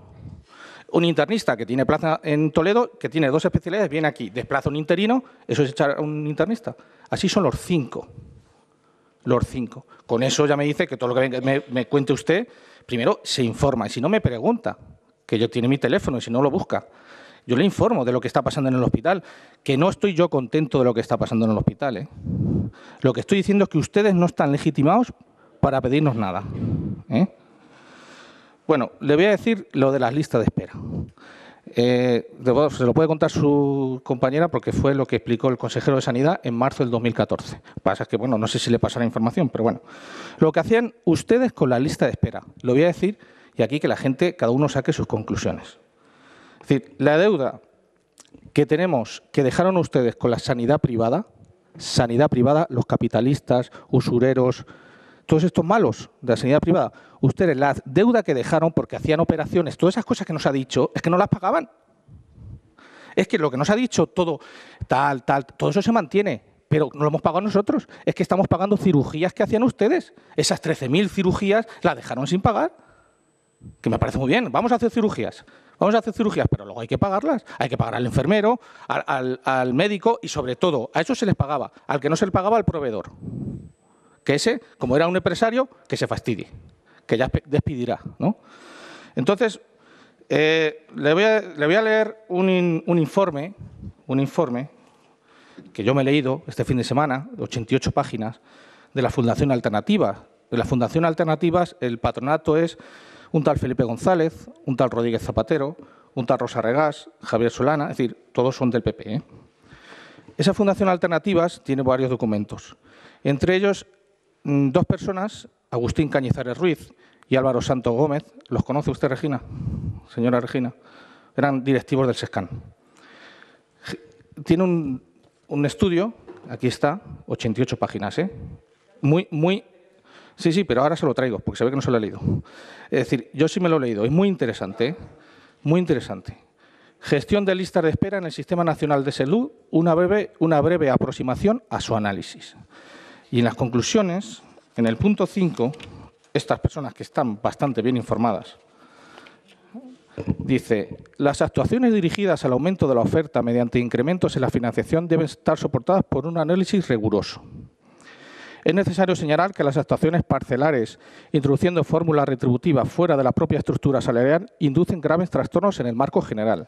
Un internista que tiene plaza en Toledo, que tiene dos especialidades, viene aquí, desplaza un interino, eso es echar a un internista. Así son los cinco. Los cinco. Con eso ya me dice que todo lo que me, cuente usted, primero se informa. Y si no, me pregunta, que yo tiene mi teléfono, y si no, lo busca. Yo le informo de lo que está pasando en el hospital, que no estoy yo contento de lo que está pasando en el hospital. ¿eh? Lo que estoy diciendo es que ustedes no están legitimados para pedirnos nada. ¿eh? Bueno, le voy a decir lo de las listas de espera. Eh, se lo puede contar su compañera porque fue lo que explicó el consejero de Sanidad en marzo del 2014. Pasa que, bueno, no sé si le pasará información, pero bueno. Lo que hacían ustedes con la lista de espera, lo voy a decir, y aquí que la gente, cada uno saque sus conclusiones. Es decir, la deuda que tenemos, que dejaron ustedes con la sanidad privada, sanidad privada, los capitalistas, usureros, todos estos malos de la sanidad privada, ustedes la deuda que dejaron porque hacían operaciones, todas esas cosas que nos ha dicho, es que no las pagaban. Es que lo que nos ha dicho todo, tal, tal, todo eso se mantiene, pero no lo hemos pagado nosotros. Es que estamos pagando cirugías que hacían ustedes. Esas 13.000 cirugías las dejaron sin pagar. Que me parece muy bien, vamos a hacer cirugías. Vamos a hacer cirugías, pero luego hay que pagarlas. Hay que pagar al enfermero, al, al médico y sobre todo, a eso se les pagaba. Al que no se les pagaba, al proveedor que ese, como era un empresario, que se fastidie, que ya despidirá. ¿no? Entonces, eh, le, voy a, leer un, informe, un informe que yo me he leído este fin de semana, 88 páginas, de la Fundación Alternativa. De la Fundación Alternativas, el patronato es un tal Felipe González, un tal Rodríguez Zapatero, un tal Rosa Regás, Javier Solana, es decir, todos son del PP. ¿eh? Esa Fundación Alternativas tiene varios documentos. Entre ellos, Mm, dos personas, Agustín Cañizares Ruiz y Álvaro Santo Gómez, ¿los conoce usted, Regina? Señora Regina, eran directivos del SESCAN. Tiene un, estudio, aquí está, 88 páginas, ¿eh? Muy, muy... Sí, sí, pero ahora se lo traigo, porque se ve que no se lo he leído. Es decir, yo sí me lo he leído, es muy interesante, ¿eh? muy interesante. Gestión de listas de espera en el Sistema Nacional de Salud, una breve aproximación a su análisis. Y en las conclusiones, en el punto 5, estas personas que están bastante bien informadas, dice, las actuaciones dirigidas al aumento de la oferta mediante incrementos en la financiación deben estar soportadas por un análisis riguroso. Es necesario señalar que las actuaciones parcelares, introduciendo fórmulas retributivas fuera de la propia estructura salarial, inducen graves trastornos en el marco general.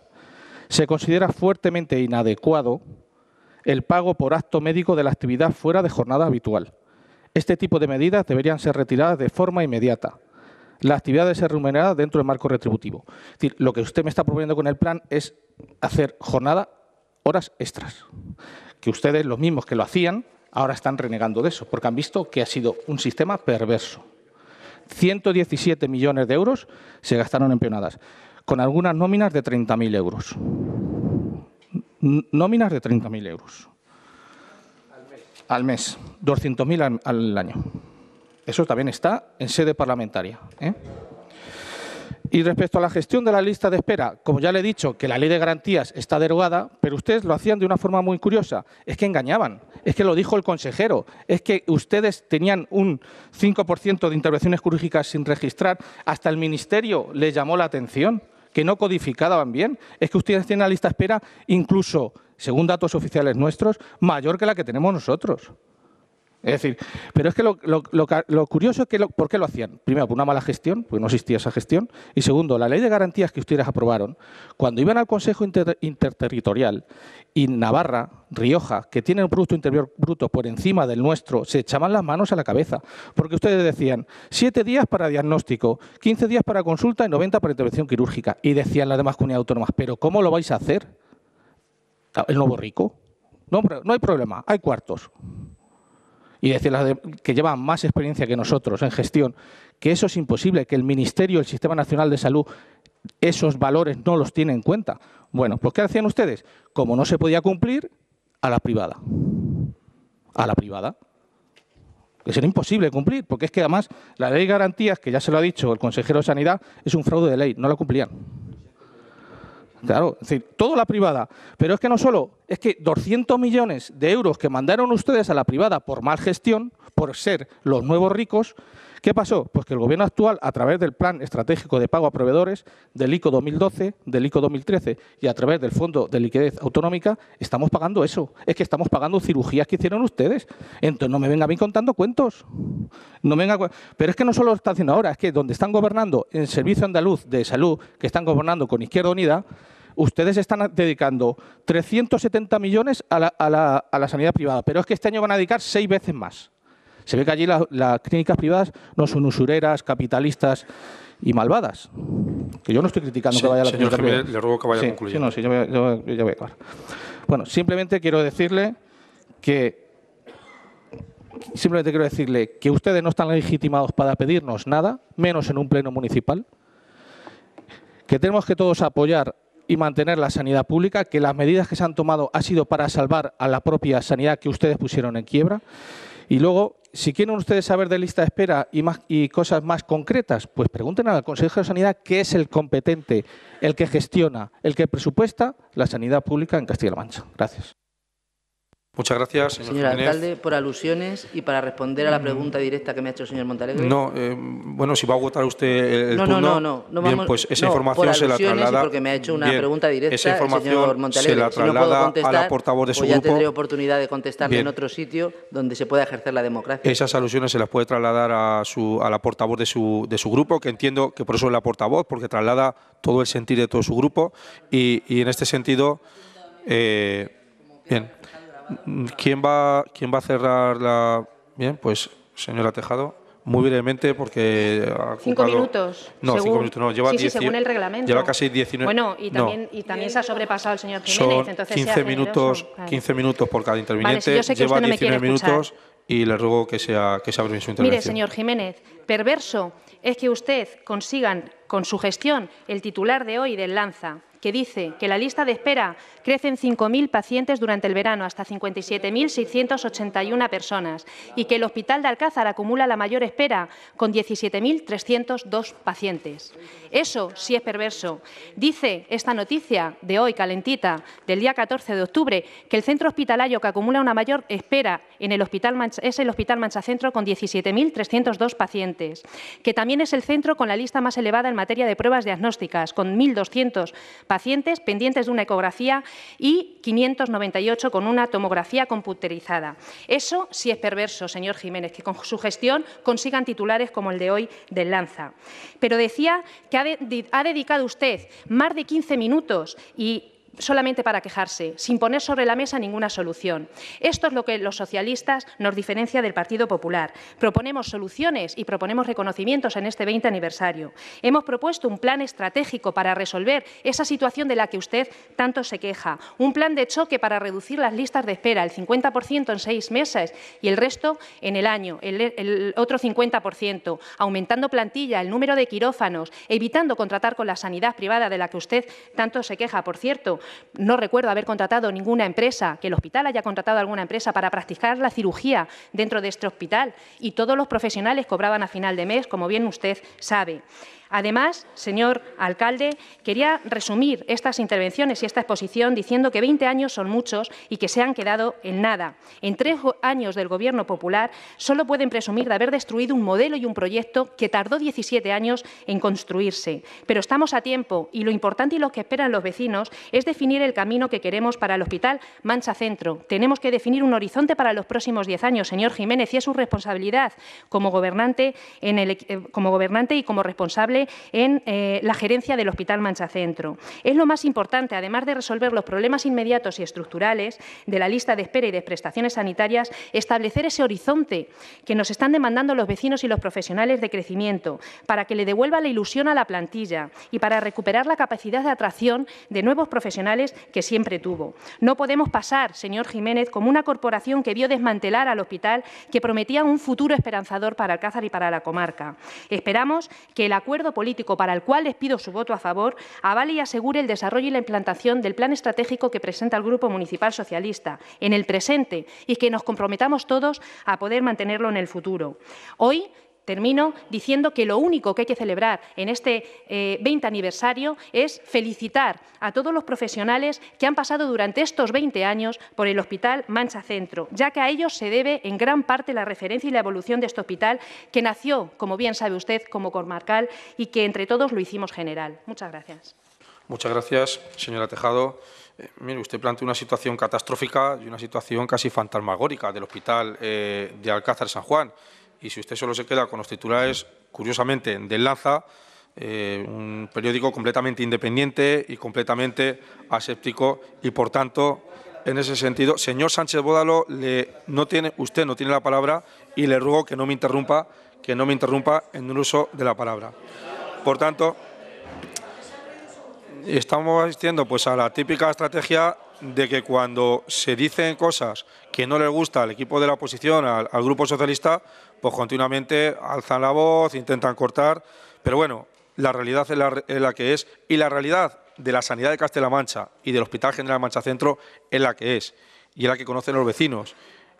Se considera fuertemente inadecuado el pago por acto médico de la actividad fuera de jornada habitual. Este tipo de medidas deberían ser retiradas de forma inmediata. La actividad debe ser remunerada dentro del marco retributivo. lo que usted me está proponiendo con el plan es hacer jornada horas extras. Que ustedes, los mismos que lo hacían, ahora están renegando de eso, porque han visto que ha sido un sistema perverso. 117 millones de euros se gastaron en peonadas, con algunas nóminas de 30.000 euros nóminas de 30.000 euros. Al mes. 200.000 al, año. Eso también está en sede parlamentaria. ¿eh? Y respecto a la gestión de la lista de espera, como ya le he dicho, que la ley de garantías está derogada, pero ustedes lo hacían de una forma muy curiosa. Es que engañaban, es que lo dijo el consejero, es que ustedes tenían un 5% de intervenciones quirúrgicas sin registrar, hasta el ministerio le llamó la atención que no codificaban bien, es que ustedes tienen la lista de espera incluso, según datos oficiales nuestros, mayor que la que tenemos nosotros. Es decir, pero es que lo, curioso es que, ¿por qué lo hacían? Primero, por una mala gestión, porque no existía esa gestión. Y segundo, la ley de garantías que ustedes aprobaron, cuando iban al Consejo Interterritorial y Navarra, Rioja, que tienen un Producto Interior Bruto por encima del nuestro, se echaban las manos a la cabeza. Porque ustedes decían, siete días para diagnóstico, quince días para consulta y noventa para intervención quirúrgica. Y decían las demás comunidades autónomas, pero ¿cómo lo vais a hacer? Ah, el nuevo rico. no hay problema, hay cuartos y decir que llevan más experiencia que nosotros en gestión, que eso es imposible, que el Ministerio, el Sistema Nacional de Salud, esos valores no los tiene en cuenta. Bueno, pues ¿qué hacían ustedes? Como no se podía cumplir, a la privada. A la privada. Que sería imposible cumplir, porque es que además la ley de garantías, que ya se lo ha dicho el consejero de Sanidad, es un fraude de ley, no la cumplían. Claro, es decir, toda la privada. Pero es que no solo, es que 200 millones de euros que mandaron ustedes a la privada por mal gestión, por ser los nuevos ricos, ¿qué pasó? Pues que el gobierno actual, a través del Plan Estratégico de Pago a Proveedores, del ICO 2012, del ICO 2013 y a través del Fondo de Liquidez Autonómica, estamos pagando eso. Es que estamos pagando cirugías que hicieron ustedes. Entonces no me venga a mí contando cuentos. No venga... Pero es que no solo lo están haciendo ahora, es que donde están gobernando en Servicio Andaluz de Salud, que están gobernando con Izquierda Unida, ustedes están dedicando 370 millones a la, sanidad privada, pero es que este año van a dedicar seis veces más. Se ve que allí las clínicas privadas no son usureras, capitalistas y malvadas. Que yo no estoy criticando que vaya la señor le ruego que vaya a Bueno, simplemente quiero decirle que simplemente quiero decirle que ustedes no están legitimados para pedirnos nada, menos en un pleno municipal, que tenemos que todos apoyar y mantener la sanidad pública, que las medidas que se han tomado ha sido para salvar a la propia sanidad que ustedes pusieron en quiebra. Y luego, si quieren ustedes saber de lista de espera y, más, y cosas más concretas, pues pregunten al Consejo de Sanidad que es el competente, el que gestiona, el que presupuesta la sanidad pública en Castilla-La Mancha. Gracias. Muchas gracias, señor, señor alcalde, por alusiones y para responder a la pregunta directa que me ha hecho el señor Montalegre. No, eh, bueno, si va a agotar usted el turno, no, no, no, no bien, pues esa información se la traslada. porque me ha hecho una pregunta directa esa información el señor Montalegre. Se la traslada a la portavoz de pues su grupo. ya tendré oportunidad de contestarle en otro sitio donde se pueda ejercer la democracia. Esas alusiones se las puede trasladar a, su, a la portavoz de su, de su grupo, que entiendo que por eso es la portavoz, porque traslada todo el sentir de todo su grupo y, en este sentido, eh, bien. ¿Quién va, quién va a cerrar la...? Bien, pues, señora Tejado, muy brevemente porque... Ha cinco minutos. No, según... cinco minutos, no. Lleva sí, sí, según el reglamento. Lleva casi 19... Bueno, y también, no. y también se ha sobrepasado el señor Jiménez. Son entonces 15, minutos, claro. 15 minutos por cada interviniente. Vale, si lleva no 19 minutos y le ruego que sea, que se breve su intervención. Mire, señor Jiménez, perverso es que usted consigan con su gestión, el titular de hoy del Lanza, que dice que la lista de espera crece en 5.000 pacientes durante el verano, hasta 57.681 personas, y que el Hospital de Alcázar acumula la mayor espera, con 17.302 pacientes. Eso sí es perverso. Dice esta noticia de hoy, calentita, del día 14 de octubre, que el centro hospitalario que acumula una mayor espera en el hospital Mancha, es el Hospital Manchacentro, con 17.302 pacientes, que también es el centro con la lista más elevada en materia de pruebas diagnósticas, con 1.200 pacientes pendientes de una ecografía y 598 con una tomografía computerizada. Eso sí es perverso, señor Jiménez, que con su gestión consigan titulares como el de hoy del Lanza. Pero decía que ha dedicado usted más de 15 minutos y solamente para quejarse, sin poner sobre la mesa ninguna solución. Esto es lo que los socialistas nos diferencia del Partido Popular. Proponemos soluciones y proponemos reconocimientos en este 20 aniversario. Hemos propuesto un plan estratégico para resolver esa situación de la que usted tanto se queja, un plan de choque para reducir las listas de espera, el 50% en seis meses y el resto en el año, el otro 50%, aumentando plantilla, el número de quirófanos, evitando contratar con la sanidad privada de la que usted tanto se queja, por cierto, no recuerdo haber contratado ninguna empresa, que el hospital haya contratado alguna empresa para practicar la cirugía dentro de este hospital y todos los profesionales cobraban a final de mes, como bien usted sabe. Además, señor alcalde, quería resumir estas intervenciones y esta exposición diciendo que 20 años son muchos y que se han quedado en nada. En tres años del Gobierno Popular solo pueden presumir de haber destruido un modelo y un proyecto que tardó 17 años en construirse. Pero estamos a tiempo y lo importante y lo que esperan los vecinos es definir el camino que queremos para el Hospital Mancha Centro. Tenemos que definir un horizonte para los próximos 10 años, señor Jiménez, y es su responsabilidad como gobernante, eh, como gobernante y como responsable en eh, la gerencia del Hospital Mancha Centro. Es lo más importante, además de resolver los problemas inmediatos y estructurales de la lista de espera y de prestaciones sanitarias, establecer ese horizonte que nos están demandando los vecinos y los profesionales de crecimiento, para que le devuelva la ilusión a la plantilla y para recuperar la capacidad de atracción de nuevos profesionales que siempre tuvo. No podemos pasar, señor Jiménez, como una corporación que vio desmantelar al hospital que prometía un futuro esperanzador para Alcázar y para la comarca. Esperamos que el acuerdo político para el cual les pido su voto a favor avale y asegure el desarrollo y la implantación del plan estratégico que presenta el Grupo Municipal Socialista en el presente y que nos comprometamos todos a poder mantenerlo en el futuro. Hoy Termino diciendo que lo único que hay que celebrar en este 20 eh, aniversario es felicitar a todos los profesionales que han pasado durante estos 20 años por el Hospital Mancha Centro, ya que a ellos se debe en gran parte la referencia y la evolución de este hospital que nació, como bien sabe usted, como comarcal y que entre todos lo hicimos general. Muchas gracias. Muchas gracias, señora Tejado. Eh, usted plantea una situación catastrófica y una situación casi fantasmagórica del Hospital eh, de Alcázar San Juan y si usted solo se queda con los titulares, curiosamente, de Lanza, eh, un periódico completamente independiente y completamente aséptico y, por tanto, en ese sentido, señor Sánchez Bódalo, le, no tiene, usted no tiene la palabra y le ruego que no me interrumpa, que no me interrumpa en el uso de la palabra. Por tanto, estamos asistiendo pues, a la típica estrategia de que cuando se dicen cosas que no les gusta al equipo de la oposición, al, grupo socialista, pues continuamente alzan la voz, intentan cortar, pero bueno, la realidad es la, que es y la realidad de la sanidad de la Mancha y del Hospital General Mancha Centro es la que es y es la que conocen los vecinos.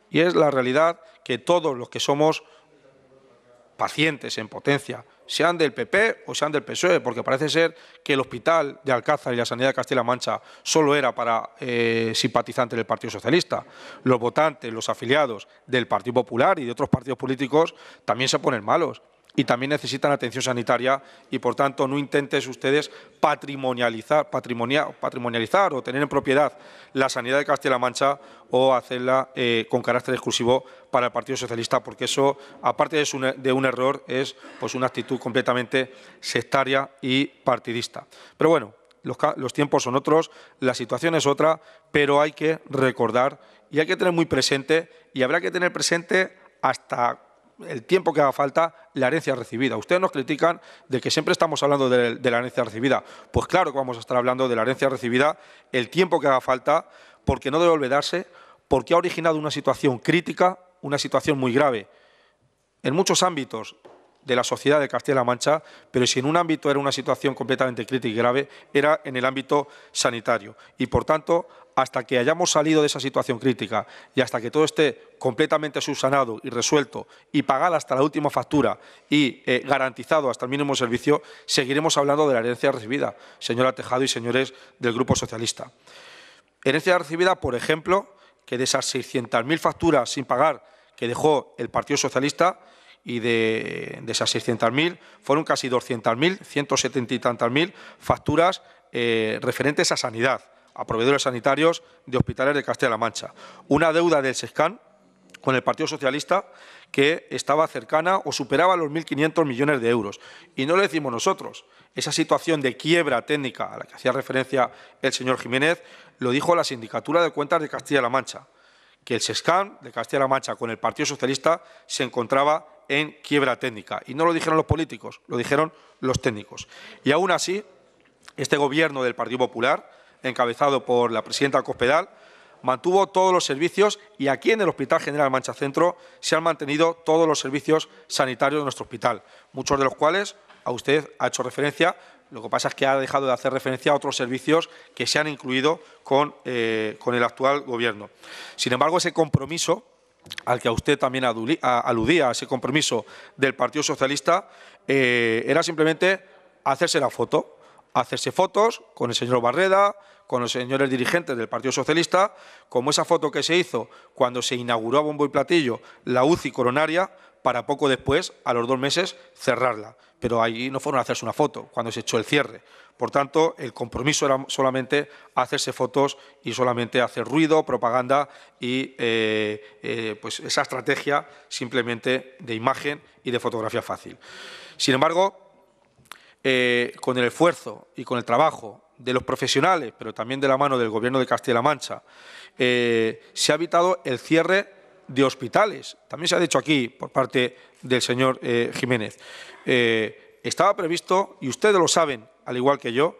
Y es la realidad que todos los que somos pacientes en potencia, sean del PP o sean del PSOE, porque parece ser que el hospital de Alcázar y la sanidad de Castilla-La Mancha solo era para eh, simpatizantes del Partido Socialista. Los votantes, los afiliados del Partido Popular y de otros partidos políticos también se ponen malos y también necesitan atención sanitaria y, por tanto, no intenten ustedes patrimonializar, patrimonializar o tener en propiedad la sanidad de Castilla-La Mancha o hacerla eh, con carácter exclusivo para el Partido Socialista, porque eso, aparte de, un error, es pues, una actitud completamente sectaria y partidista. Pero bueno, los, tiempos son otros, la situación es otra, pero hay que recordar y hay que tener muy presente, y habrá que tener presente hasta el tiempo que haga falta, la herencia recibida. Ustedes nos critican de que siempre estamos hablando de, de la herencia recibida. Pues claro que vamos a estar hablando de la herencia recibida el tiempo que haga falta, porque no debe olvidarse, porque ha originado una situación crítica una situación muy grave en muchos ámbitos de la sociedad de Castilla-La Mancha, pero si en un ámbito era una situación completamente crítica y grave, era en el ámbito sanitario. Y por tanto, hasta que hayamos salido de esa situación crítica y hasta que todo esté completamente subsanado y resuelto y pagado hasta la última factura y eh, garantizado hasta el mínimo servicio, seguiremos hablando de la herencia recibida, señora Tejado y señores del Grupo Socialista. Herencia recibida, por ejemplo, que de esas 600.000 facturas sin pagar que dejó el Partido Socialista y de, esas 600.000 fueron casi 200.000, 170.000 y tantas mil facturas eh, referentes a sanidad, a proveedores sanitarios de hospitales de Castilla-La Mancha. Una deuda del SESCAN con el Partido Socialista que estaba cercana o superaba los 1.500 millones de euros. Y no lo decimos nosotros, esa situación de quiebra técnica a la que hacía referencia el señor Jiménez lo dijo la Sindicatura de Cuentas de Castilla-La Mancha, que el SESCAN de Castilla-La Mancha con el Partido Socialista se encontraba en quiebra técnica. Y no lo dijeron los políticos, lo dijeron los técnicos. Y aún así, este gobierno del Partido Popular, encabezado por la presidenta Cospedal, mantuvo todos los servicios y aquí en el Hospital General Mancha Centro se han mantenido todos los servicios sanitarios de nuestro hospital, muchos de los cuales a usted ha hecho referencia, lo que pasa es que ha dejado de hacer referencia a otros servicios que se han incluido con, eh, con el actual Gobierno. Sin embargo, ese compromiso al que a usted también aludía, ese compromiso del Partido Socialista, eh, era simplemente hacerse la foto, hacerse fotos con el señor Barreda, con los señores dirigentes del Partido Socialista, como esa foto que se hizo cuando se inauguró a bombo y platillo la UCI coronaria, para poco después, a los dos meses, cerrarla. Pero allí no fueron a hacerse una foto cuando se echó el cierre. Por tanto, el compromiso era solamente hacerse fotos y solamente hacer ruido, propaganda y eh, eh, pues esa estrategia simplemente de imagen y de fotografía fácil. Sin embargo, eh, con el esfuerzo y con el trabajo de los profesionales, pero también de la mano del Gobierno de Castilla-La Mancha, se ha evitado el cierre de hospitales. También se ha dicho aquí por parte del señor eh, Jiménez. Eh, estaba previsto, y ustedes lo saben, al igual que yo,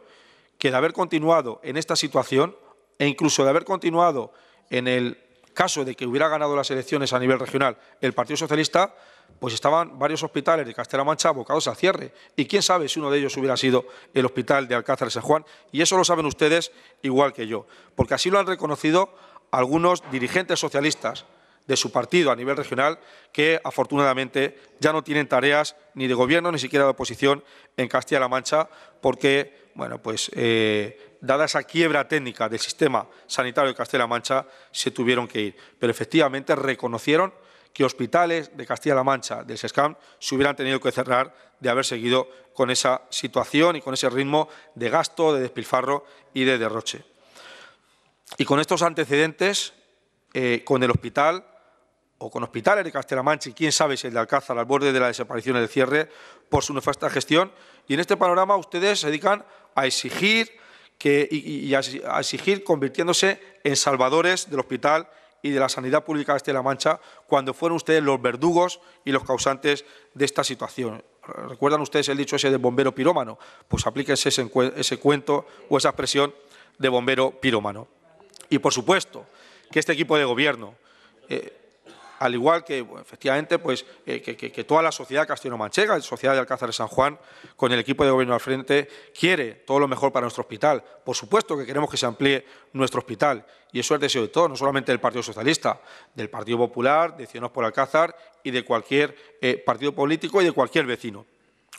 que de haber continuado en esta situación e incluso de haber continuado en el caso de que hubiera ganado las elecciones a nivel regional el Partido Socialista, pues estaban varios hospitales de Castela Mancha abocados al cierre. Y quién sabe si uno de ellos hubiera sido el hospital de Alcázar San Juan. Y eso lo saben ustedes igual que yo, porque así lo han reconocido algunos dirigentes socialistas de su partido a nivel regional, que afortunadamente ya no tienen tareas ni de gobierno ni siquiera de oposición en Castilla-La Mancha, porque, bueno, pues eh, dada esa quiebra técnica del sistema sanitario de Castilla-La Mancha, se tuvieron que ir. Pero efectivamente reconocieron que hospitales de Castilla-La Mancha, del SESCAM, se hubieran tenido que cerrar de haber seguido con esa situación y con ese ritmo de gasto, de despilfarro y de derroche. Y con estos antecedentes, eh, con el hospital o con hospitales de Mancha y quién sabe si el de Alcázar al borde de la desaparición del el cierre por su nefasta gestión. Y en este panorama ustedes se dedican a exigir, que, y, a, exigir convirtiéndose en salvadores del hospital y de la sanidad pública de Castilla-La Mancha cuando fueron ustedes los verdugos y los causantes de esta situación. ¿Recuerdan ustedes el dicho ese de bombero pirómano? Pues aplíquense ese, cuento o esa expresión de bombero pirómano. Y, por supuesto, que este equipo de gobierno, eh, al igual que, efectivamente, pues, eh, que, toda la sociedad castellano-manchega, la sociedad de Alcázar de San Juan, con el equipo de gobierno al frente, quiere todo lo mejor para nuestro hospital. Por supuesto que queremos que se amplíe nuestro hospital, y eso es deseo de todos, no solamente del Partido Socialista, del Partido Popular, de Ciudadanos por Alcázar y de cualquier eh, partido político y de cualquier vecino.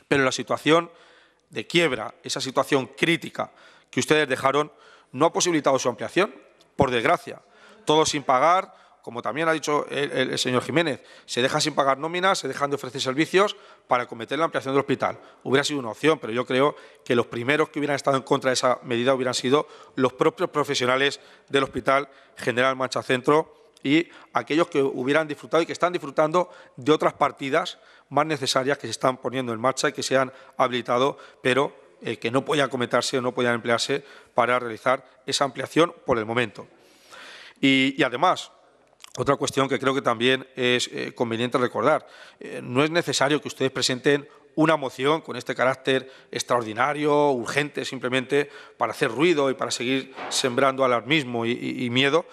Pero la situación de quiebra, esa situación crítica que ustedes dejaron, no ha posibilitado su ampliación, por desgracia. Todo sin pagar, como también ha dicho el, señor Jiménez, se deja sin pagar nóminas, se dejan de ofrecer servicios para cometer la ampliación del hospital. Hubiera sido una opción, pero yo creo que los primeros que hubieran estado en contra de esa medida hubieran sido los propios profesionales del Hospital General Mancha Centro y aquellos que hubieran disfrutado y que están disfrutando de otras partidas más necesarias que se están poniendo en marcha y que se han habilitado, pero eh, que no podían cometerse o no podían emplearse para realizar esa ampliación por el momento. y además, otra cuestión que creo que también es eh, conveniente recordar, eh, no es necesario que ustedes presenten una moción con este carácter extraordinario, urgente, simplemente para hacer ruido y para seguir sembrando alarmismo y, miedo.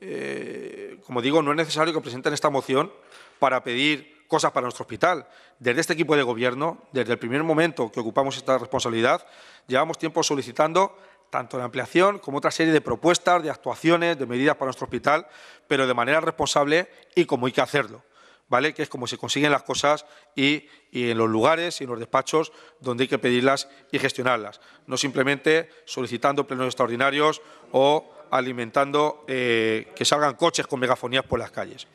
Eh, como digo, no es necesario que presenten esta moción para pedir cosas para nuestro hospital. Desde este equipo de gobierno, desde el primer momento que ocupamos esta responsabilidad, llevamos tiempo solicitando tanto la ampliación como otra serie de propuestas, de actuaciones, de medidas para nuestro hospital, pero de manera responsable y como hay que hacerlo. ¿Vale? que es como se consiguen las cosas y, en los lugares y en los despachos donde hay que pedirlas y gestionarlas, no simplemente solicitando plenos extraordinarios o alimentando eh, que salgan coches con megafonías por las calles.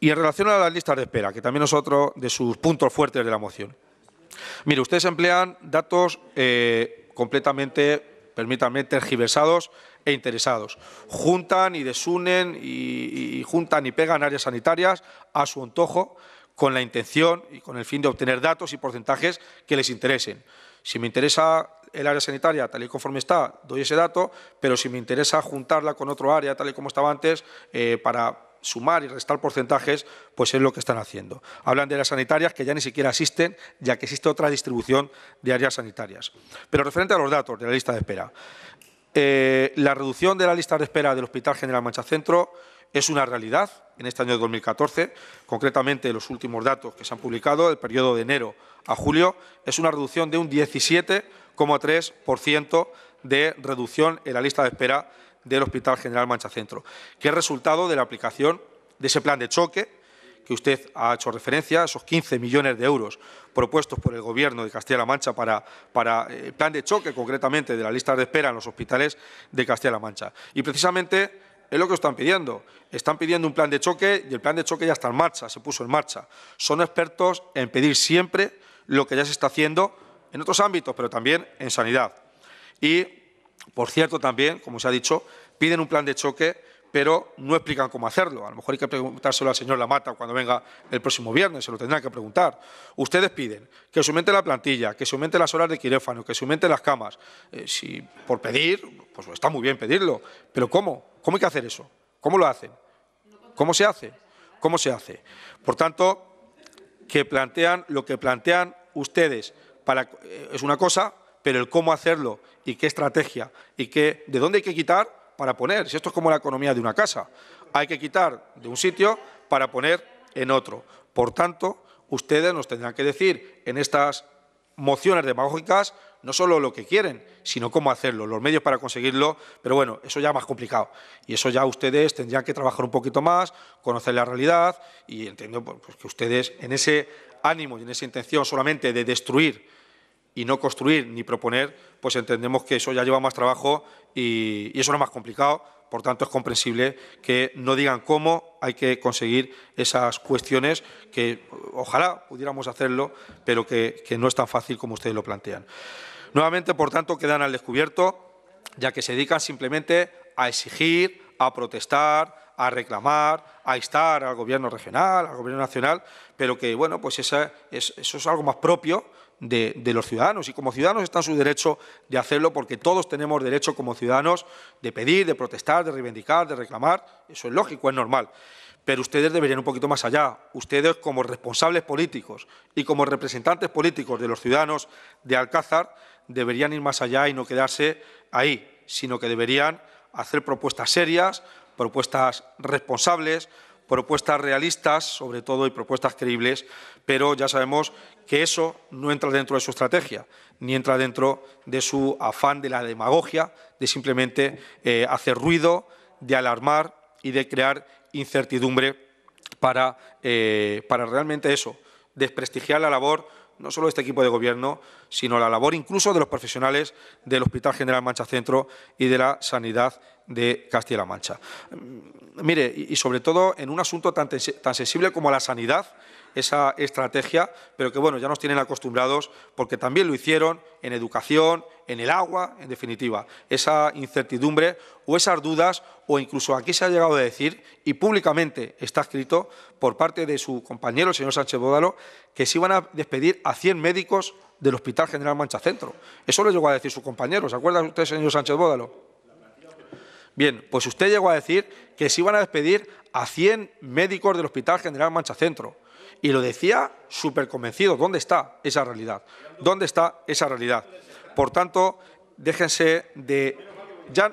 Y en relación a las listas de espera, que también es otro de sus puntos fuertes de la moción. Mire, ustedes emplean datos eh, completamente permítanme, tergiversados e interesados. Juntan y desunen y, juntan y pegan áreas sanitarias a su antojo con la intención y con el fin de obtener datos y porcentajes que les interesen. Si me interesa el área sanitaria tal y conforme está, doy ese dato, pero si me interesa juntarla con otro área tal y como estaba antes eh, para sumar y restar porcentajes, pues es lo que están haciendo. Hablan de áreas sanitarias que ya ni siquiera existen, ya que existe otra distribución de áreas sanitarias. Pero referente a los datos de la lista de espera, eh, la reducción de la lista de espera del Hospital General Mancha Centro es una realidad en este año 2014, concretamente los últimos datos que se han publicado, del periodo de enero a julio, es una reducción de un 17,3% de reducción en la lista de espera del Hospital General Mancha Centro, que es resultado de la aplicación de ese plan de choque que usted ha hecho referencia, esos 15 millones de euros propuestos por el Gobierno de Castilla-La Mancha para, para el eh, plan de choque, concretamente, de las listas de espera en los hospitales de Castilla-La Mancha. Y precisamente es lo que están pidiendo. Están pidiendo un plan de choque y el plan de choque ya está en marcha, se puso en marcha. Son expertos en pedir siempre lo que ya se está haciendo en otros ámbitos, pero también en sanidad. Y por cierto, también, como se ha dicho, piden un plan de choque, pero no explican cómo hacerlo. A lo mejor hay que preguntárselo al señor Lamata cuando venga el próximo viernes, se lo tendrán que preguntar. Ustedes piden que se aumente la plantilla, que se aumente las horas de quirófano, que se las camas. Eh, si por pedir, pues está muy bien pedirlo, pero ¿cómo? ¿Cómo hay que hacer eso? ¿Cómo lo hacen? ¿Cómo se hace? ¿Cómo se hace? Por tanto, que plantean lo que plantean ustedes para, eh, es una cosa, pero el cómo hacerlo y qué estrategia y qué, de dónde hay que quitar para poner. Si esto es como la economía de una casa, hay que quitar de un sitio para poner en otro. Por tanto, ustedes nos tendrán que decir en estas mociones demagógicas no solo lo que quieren, sino cómo hacerlo, los medios para conseguirlo, pero bueno, eso ya es más complicado. Y eso ya ustedes tendrían que trabajar un poquito más, conocer la realidad y entiendo pues, que ustedes en ese ánimo y en esa intención solamente de destruir y no construir ni proponer, pues entendemos que eso ya lleva más trabajo y, eso es lo más complicado. Por tanto, es comprensible que no digan cómo hay que conseguir esas cuestiones que ojalá pudiéramos hacerlo, pero que, no es tan fácil como ustedes lo plantean. Nuevamente, por tanto, quedan al descubierto, ya que se dedican simplemente a exigir, a protestar, a reclamar, a instar al gobierno regional, al gobierno nacional, pero que, bueno, pues eso es algo más propio de, los ciudadanos. Y como ciudadanos está en su derecho de hacerlo porque todos tenemos derecho como ciudadanos de pedir, de protestar, de reivindicar, de reclamar. Eso es lógico, es normal. Pero ustedes deberían un poquito más allá. Ustedes como responsables políticos y como representantes políticos de los ciudadanos de Alcázar deberían ir más allá y no quedarse ahí, sino que deberían hacer propuestas serias, propuestas responsables, propuestas realistas, sobre todo, y propuestas creíbles, pero ya sabemos que eso no entra dentro de su estrategia, ni entra dentro de su afán de la demagogia, de simplemente eh, hacer ruido, de alarmar y de crear incertidumbre para, eh, para realmente eso, desprestigiar la labor no solo de este equipo de gobierno, sino la labor incluso de los profesionales del Hospital General Mancha Centro y de la sanidad de Castilla-La Mancha. Mm, mire, y sobre todo en un asunto tan, tan sensible como la sanidad, esa estrategia, pero que bueno, ya nos tienen acostumbrados porque también lo hicieron en educación, en el agua, en definitiva, esa incertidumbre o esas dudas o incluso aquí se ha llegado a decir y públicamente está escrito por parte de su compañero, el señor Sánchez Bódalo, que se iban a despedir a 100 médicos del Hospital General Mancha Centro. Eso lo llegó a decir su compañero, ¿se acuerda usted, señor Sánchez Bódalo? Bien, pues usted llegó a decir que se iban a despedir a 100 médicos del Hospital General Mancha Centro. Y lo decía súper convencido. ¿Dónde está esa realidad? ¿Dónde está esa realidad? Por tanto, déjense de...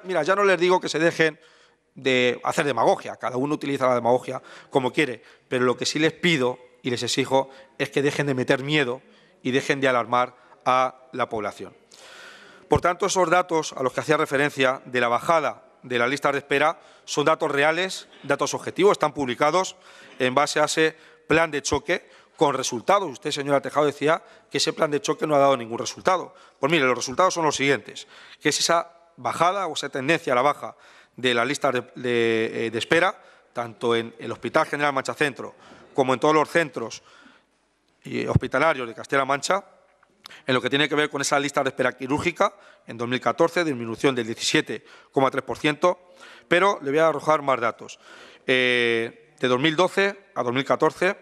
mira, ya no les digo que se dejen de hacer demagogia. Cada uno utiliza la demagogia como quiere. Pero lo que sí les pido y les exijo es que dejen de meter miedo y dejen de alarmar a la población. Por tanto, esos datos a los que hacía referencia de la bajada de las listas de espera son datos reales, datos objetivos, están publicados en base a ese plan de choque con resultados. Usted, señora Tejado, decía que ese plan de choque no ha dado ningún resultado. Pues mire, los resultados son los siguientes, que es esa bajada o esa tendencia a la baja de las listas de, eh, espera, tanto en el Hospital General Mancha Centro como en todos los centros eh, hospitalarios de Castilla-La Mancha, en lo que tiene que ver con esa lista de espera quirúrgica, en 2014 disminución del 17,3%, pero le voy a arrojar más datos. Eh, de 2012 a 2014,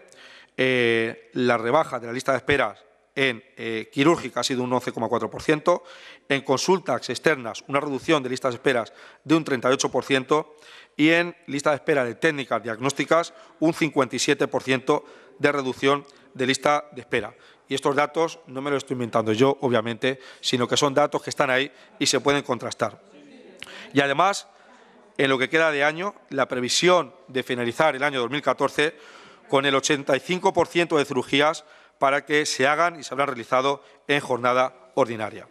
eh, la rebaja de la lista de espera en eh, quirúrgica ha sido un 11,4%, en consultas externas una reducción de listas de esperas de un 38% y en lista de espera de técnicas diagnósticas un 57% de reducción de lista de espera y estos datos no me los estoy inventando yo, obviamente, sino que son datos que están ahí y se pueden contrastar. Y además, en lo que queda de año, la previsión de finalizar el año 2014 con el 85% de cirugías para que se hagan y se habrán realizado en jornada ordinaria.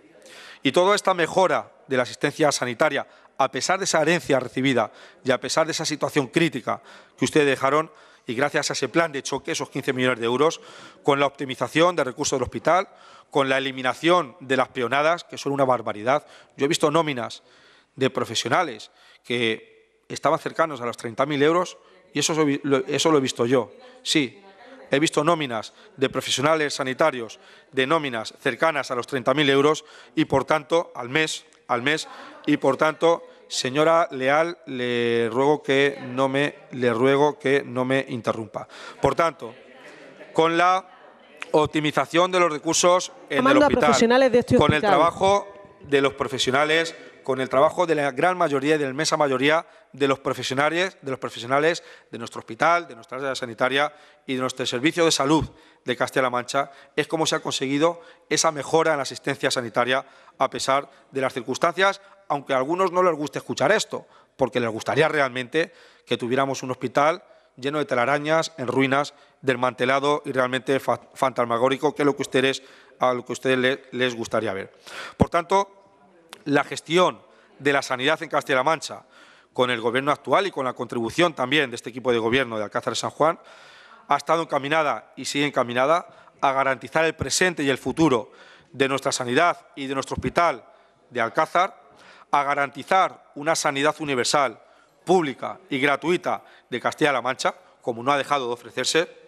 Y toda esta mejora de la asistencia sanitaria, a pesar de esa herencia recibida y a pesar de esa situación crítica que ustedes dejaron, y gracias a ese plan de choque, esos 15 millones de euros, con la optimización de recursos del hospital, con la eliminación de las peonadas, que son una barbaridad. Yo he visto nóminas de profesionales que estaban cercanos a los 30.000 euros y eso, eso lo he visto yo. Sí, he visto nóminas de profesionales sanitarios de nóminas cercanas a los 30.000 euros y, por tanto, al mes, al mes, y, por tanto, Señora Leal, le ruego que no me, le ruego que no me interrumpa. Por tanto, con la optimización de los recursos en el hospital, este con el trabajo de los profesionales, con el trabajo de la gran mayoría y de la inmensa mayoría de los profesionales, de los profesionales de nuestro hospital, de nuestra área sanitaria y de nuestro servicio de salud de Castilla-La Mancha, es como se ha conseguido esa mejora en la asistencia sanitaria a pesar de las circunstancias, aunque a algunos no les guste escuchar esto, porque les gustaría realmente que tuviéramos un hospital lleno de telarañas, en ruinas, desmantelado y realmente fantasmagórico, que es lo que ustedes, a ustedes les gustaría ver. Por tanto, la gestión de la sanidad en Castilla-La Mancha, con el gobierno actual y con la contribución también de este equipo de gobierno de Alcázar San Juan, ha estado encaminada y sigue encaminada a garantizar el presente y el futuro de nuestra sanidad y de nuestro hospital de Alcázar, a garantizar una sanidad universal, pública y gratuita de Castilla-La Mancha, como no ha dejado de ofrecerse,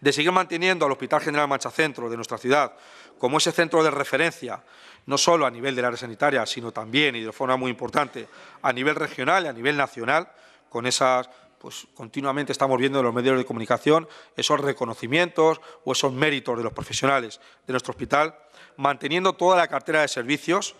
de seguir manteniendo al Hospital General Mancha Centro de nuestra ciudad como ese centro de referencia, no solo a nivel del área sanitaria, sino también, y de forma muy importante, a nivel regional y a nivel nacional, con esas pues continuamente estamos viendo en los medios de comunicación esos reconocimientos o esos méritos de los profesionales de nuestro hospital, manteniendo toda la cartera de servicios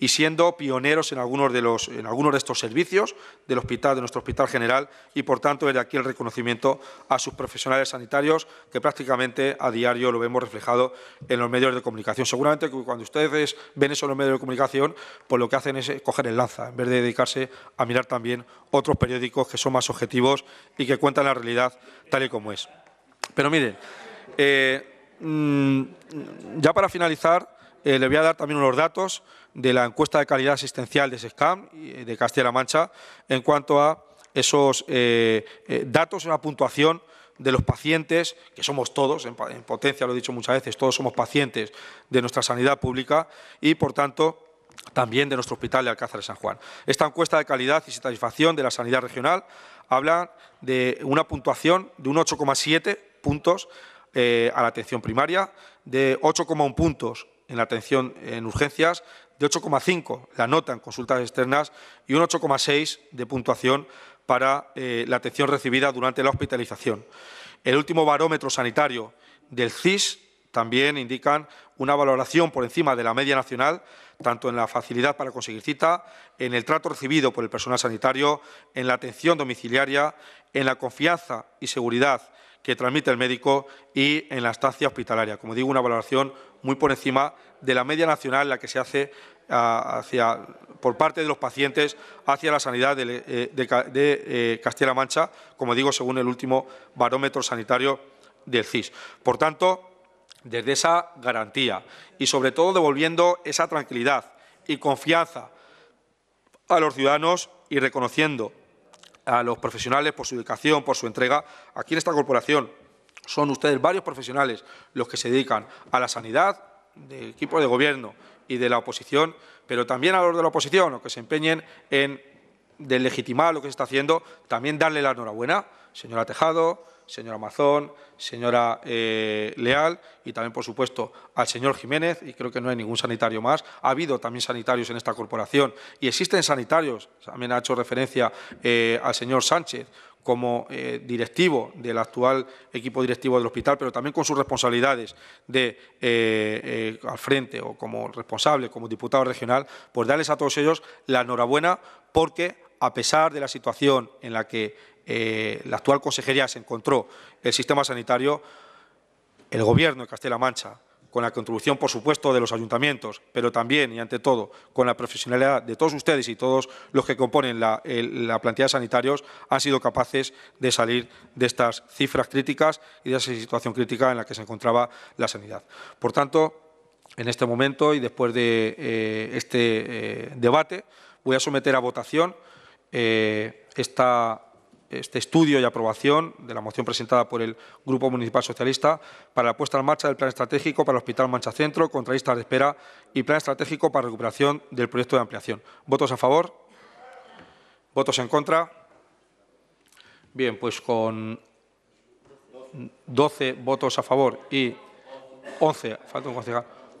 y siendo pioneros en algunos, de los, en algunos de estos servicios del hospital, de nuestro hospital general y, por tanto, desde aquí el reconocimiento a sus profesionales sanitarios que prácticamente a diario lo vemos reflejado en los medios de comunicación. Seguramente que cuando ustedes ven eso en los medios de comunicación, pues lo que hacen es coger el lanza, en vez de dedicarse a mirar también otros periódicos que son más objetivos y que cuentan la realidad tal y como es. Pero miren, eh, mm, ya para finalizar, eh, le voy a dar también unos datos de la encuesta de calidad asistencial de SESCAM eh, de Castilla-La Mancha en cuanto a esos eh, eh, datos, una puntuación de los pacientes, que somos todos, en, potencia lo he dicho muchas veces, todos somos pacientes de nuestra sanidad pública y, por tanto, también de nuestro hospital de Alcázar de San Juan. Esta encuesta de calidad y satisfacción de la sanidad regional habla de una puntuación de un 8,7 puntos a la atención primaria, de 8,1 puntos en la atención en urgencias de 8,5 la nota en consultas externas y un 8,6 de puntuación para eh, la atención recibida durante la hospitalización. El último barómetro sanitario del CIS también indican una valoración por encima de la media nacional, tanto en la facilidad para conseguir cita, en el trato recibido por el personal sanitario, en la atención domiciliaria, en la confianza y seguridad que transmite el médico y en la estancia hospitalaria. Como digo, una valoración muy por encima de la media nacional, la que se hace hacia, por parte de los pacientes hacia la sanidad de, eh, eh, Castilla-La Mancha, como digo, según el último barómetro sanitario del CIS. Por tanto, desde esa garantía y sobre todo devolviendo esa tranquilidad y confianza a los ciudadanos y reconociendo a los profesionales por su dedicación, por su entrega. Aquí en esta corporación son ustedes varios profesionales los que se dedican a la sanidad, de equipo de gobierno, y de la oposición, pero también a los de la oposición, o que se empeñen en deslegitimar lo que se está haciendo, también darle la enhorabuena, señora Tejado, señora Mazón, señora eh, Leal y también, por supuesto, al señor Jiménez, y creo que no hay ningún sanitario más. Ha habido también sanitarios en esta corporación y existen sanitarios, también ha hecho referencia eh, al señor Sánchez, como eh, directivo del actual equipo directivo del hospital, pero también con sus responsabilidades de al frente o como responsable, como diputado regional, pues darles a todos ellos la enhorabuena porque a pesar de la situación en la que eh, la actual consejería se encontró el sistema sanitario, el Gobierno de Castilla-La Mancha, con la contribución, por supuesto, de los ayuntamientos, pero también y ante todo con la profesionalidad de todos ustedes y todos los que componen la, plantilla de sanitarios, han sido capaces de salir de estas cifras críticas y de esa situación crítica en la que se encontraba la sanidad. Por tanto, en este momento y después de eh, este eh, debate, voy a someter a votación eh, esta, este estudio y aprobación de la moción presentada por el Grupo Municipal Socialista para la puesta en marcha del Plan Estratégico para el Hospital Mancha Centro, contra de espera y Plan Estratégico para recuperación del proyecto de ampliación. ¿Votos a favor? ¿Votos en contra? Bien, pues con 12 votos a favor y 11, falta un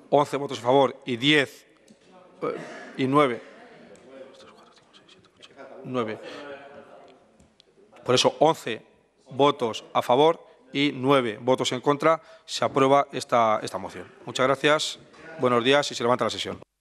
11 votos a favor y 10 eh, y 9 por eso, 11 votos a favor y 9 votos en contra. Se aprueba esta, esta moción. Muchas gracias, buenos días y se levanta la sesión.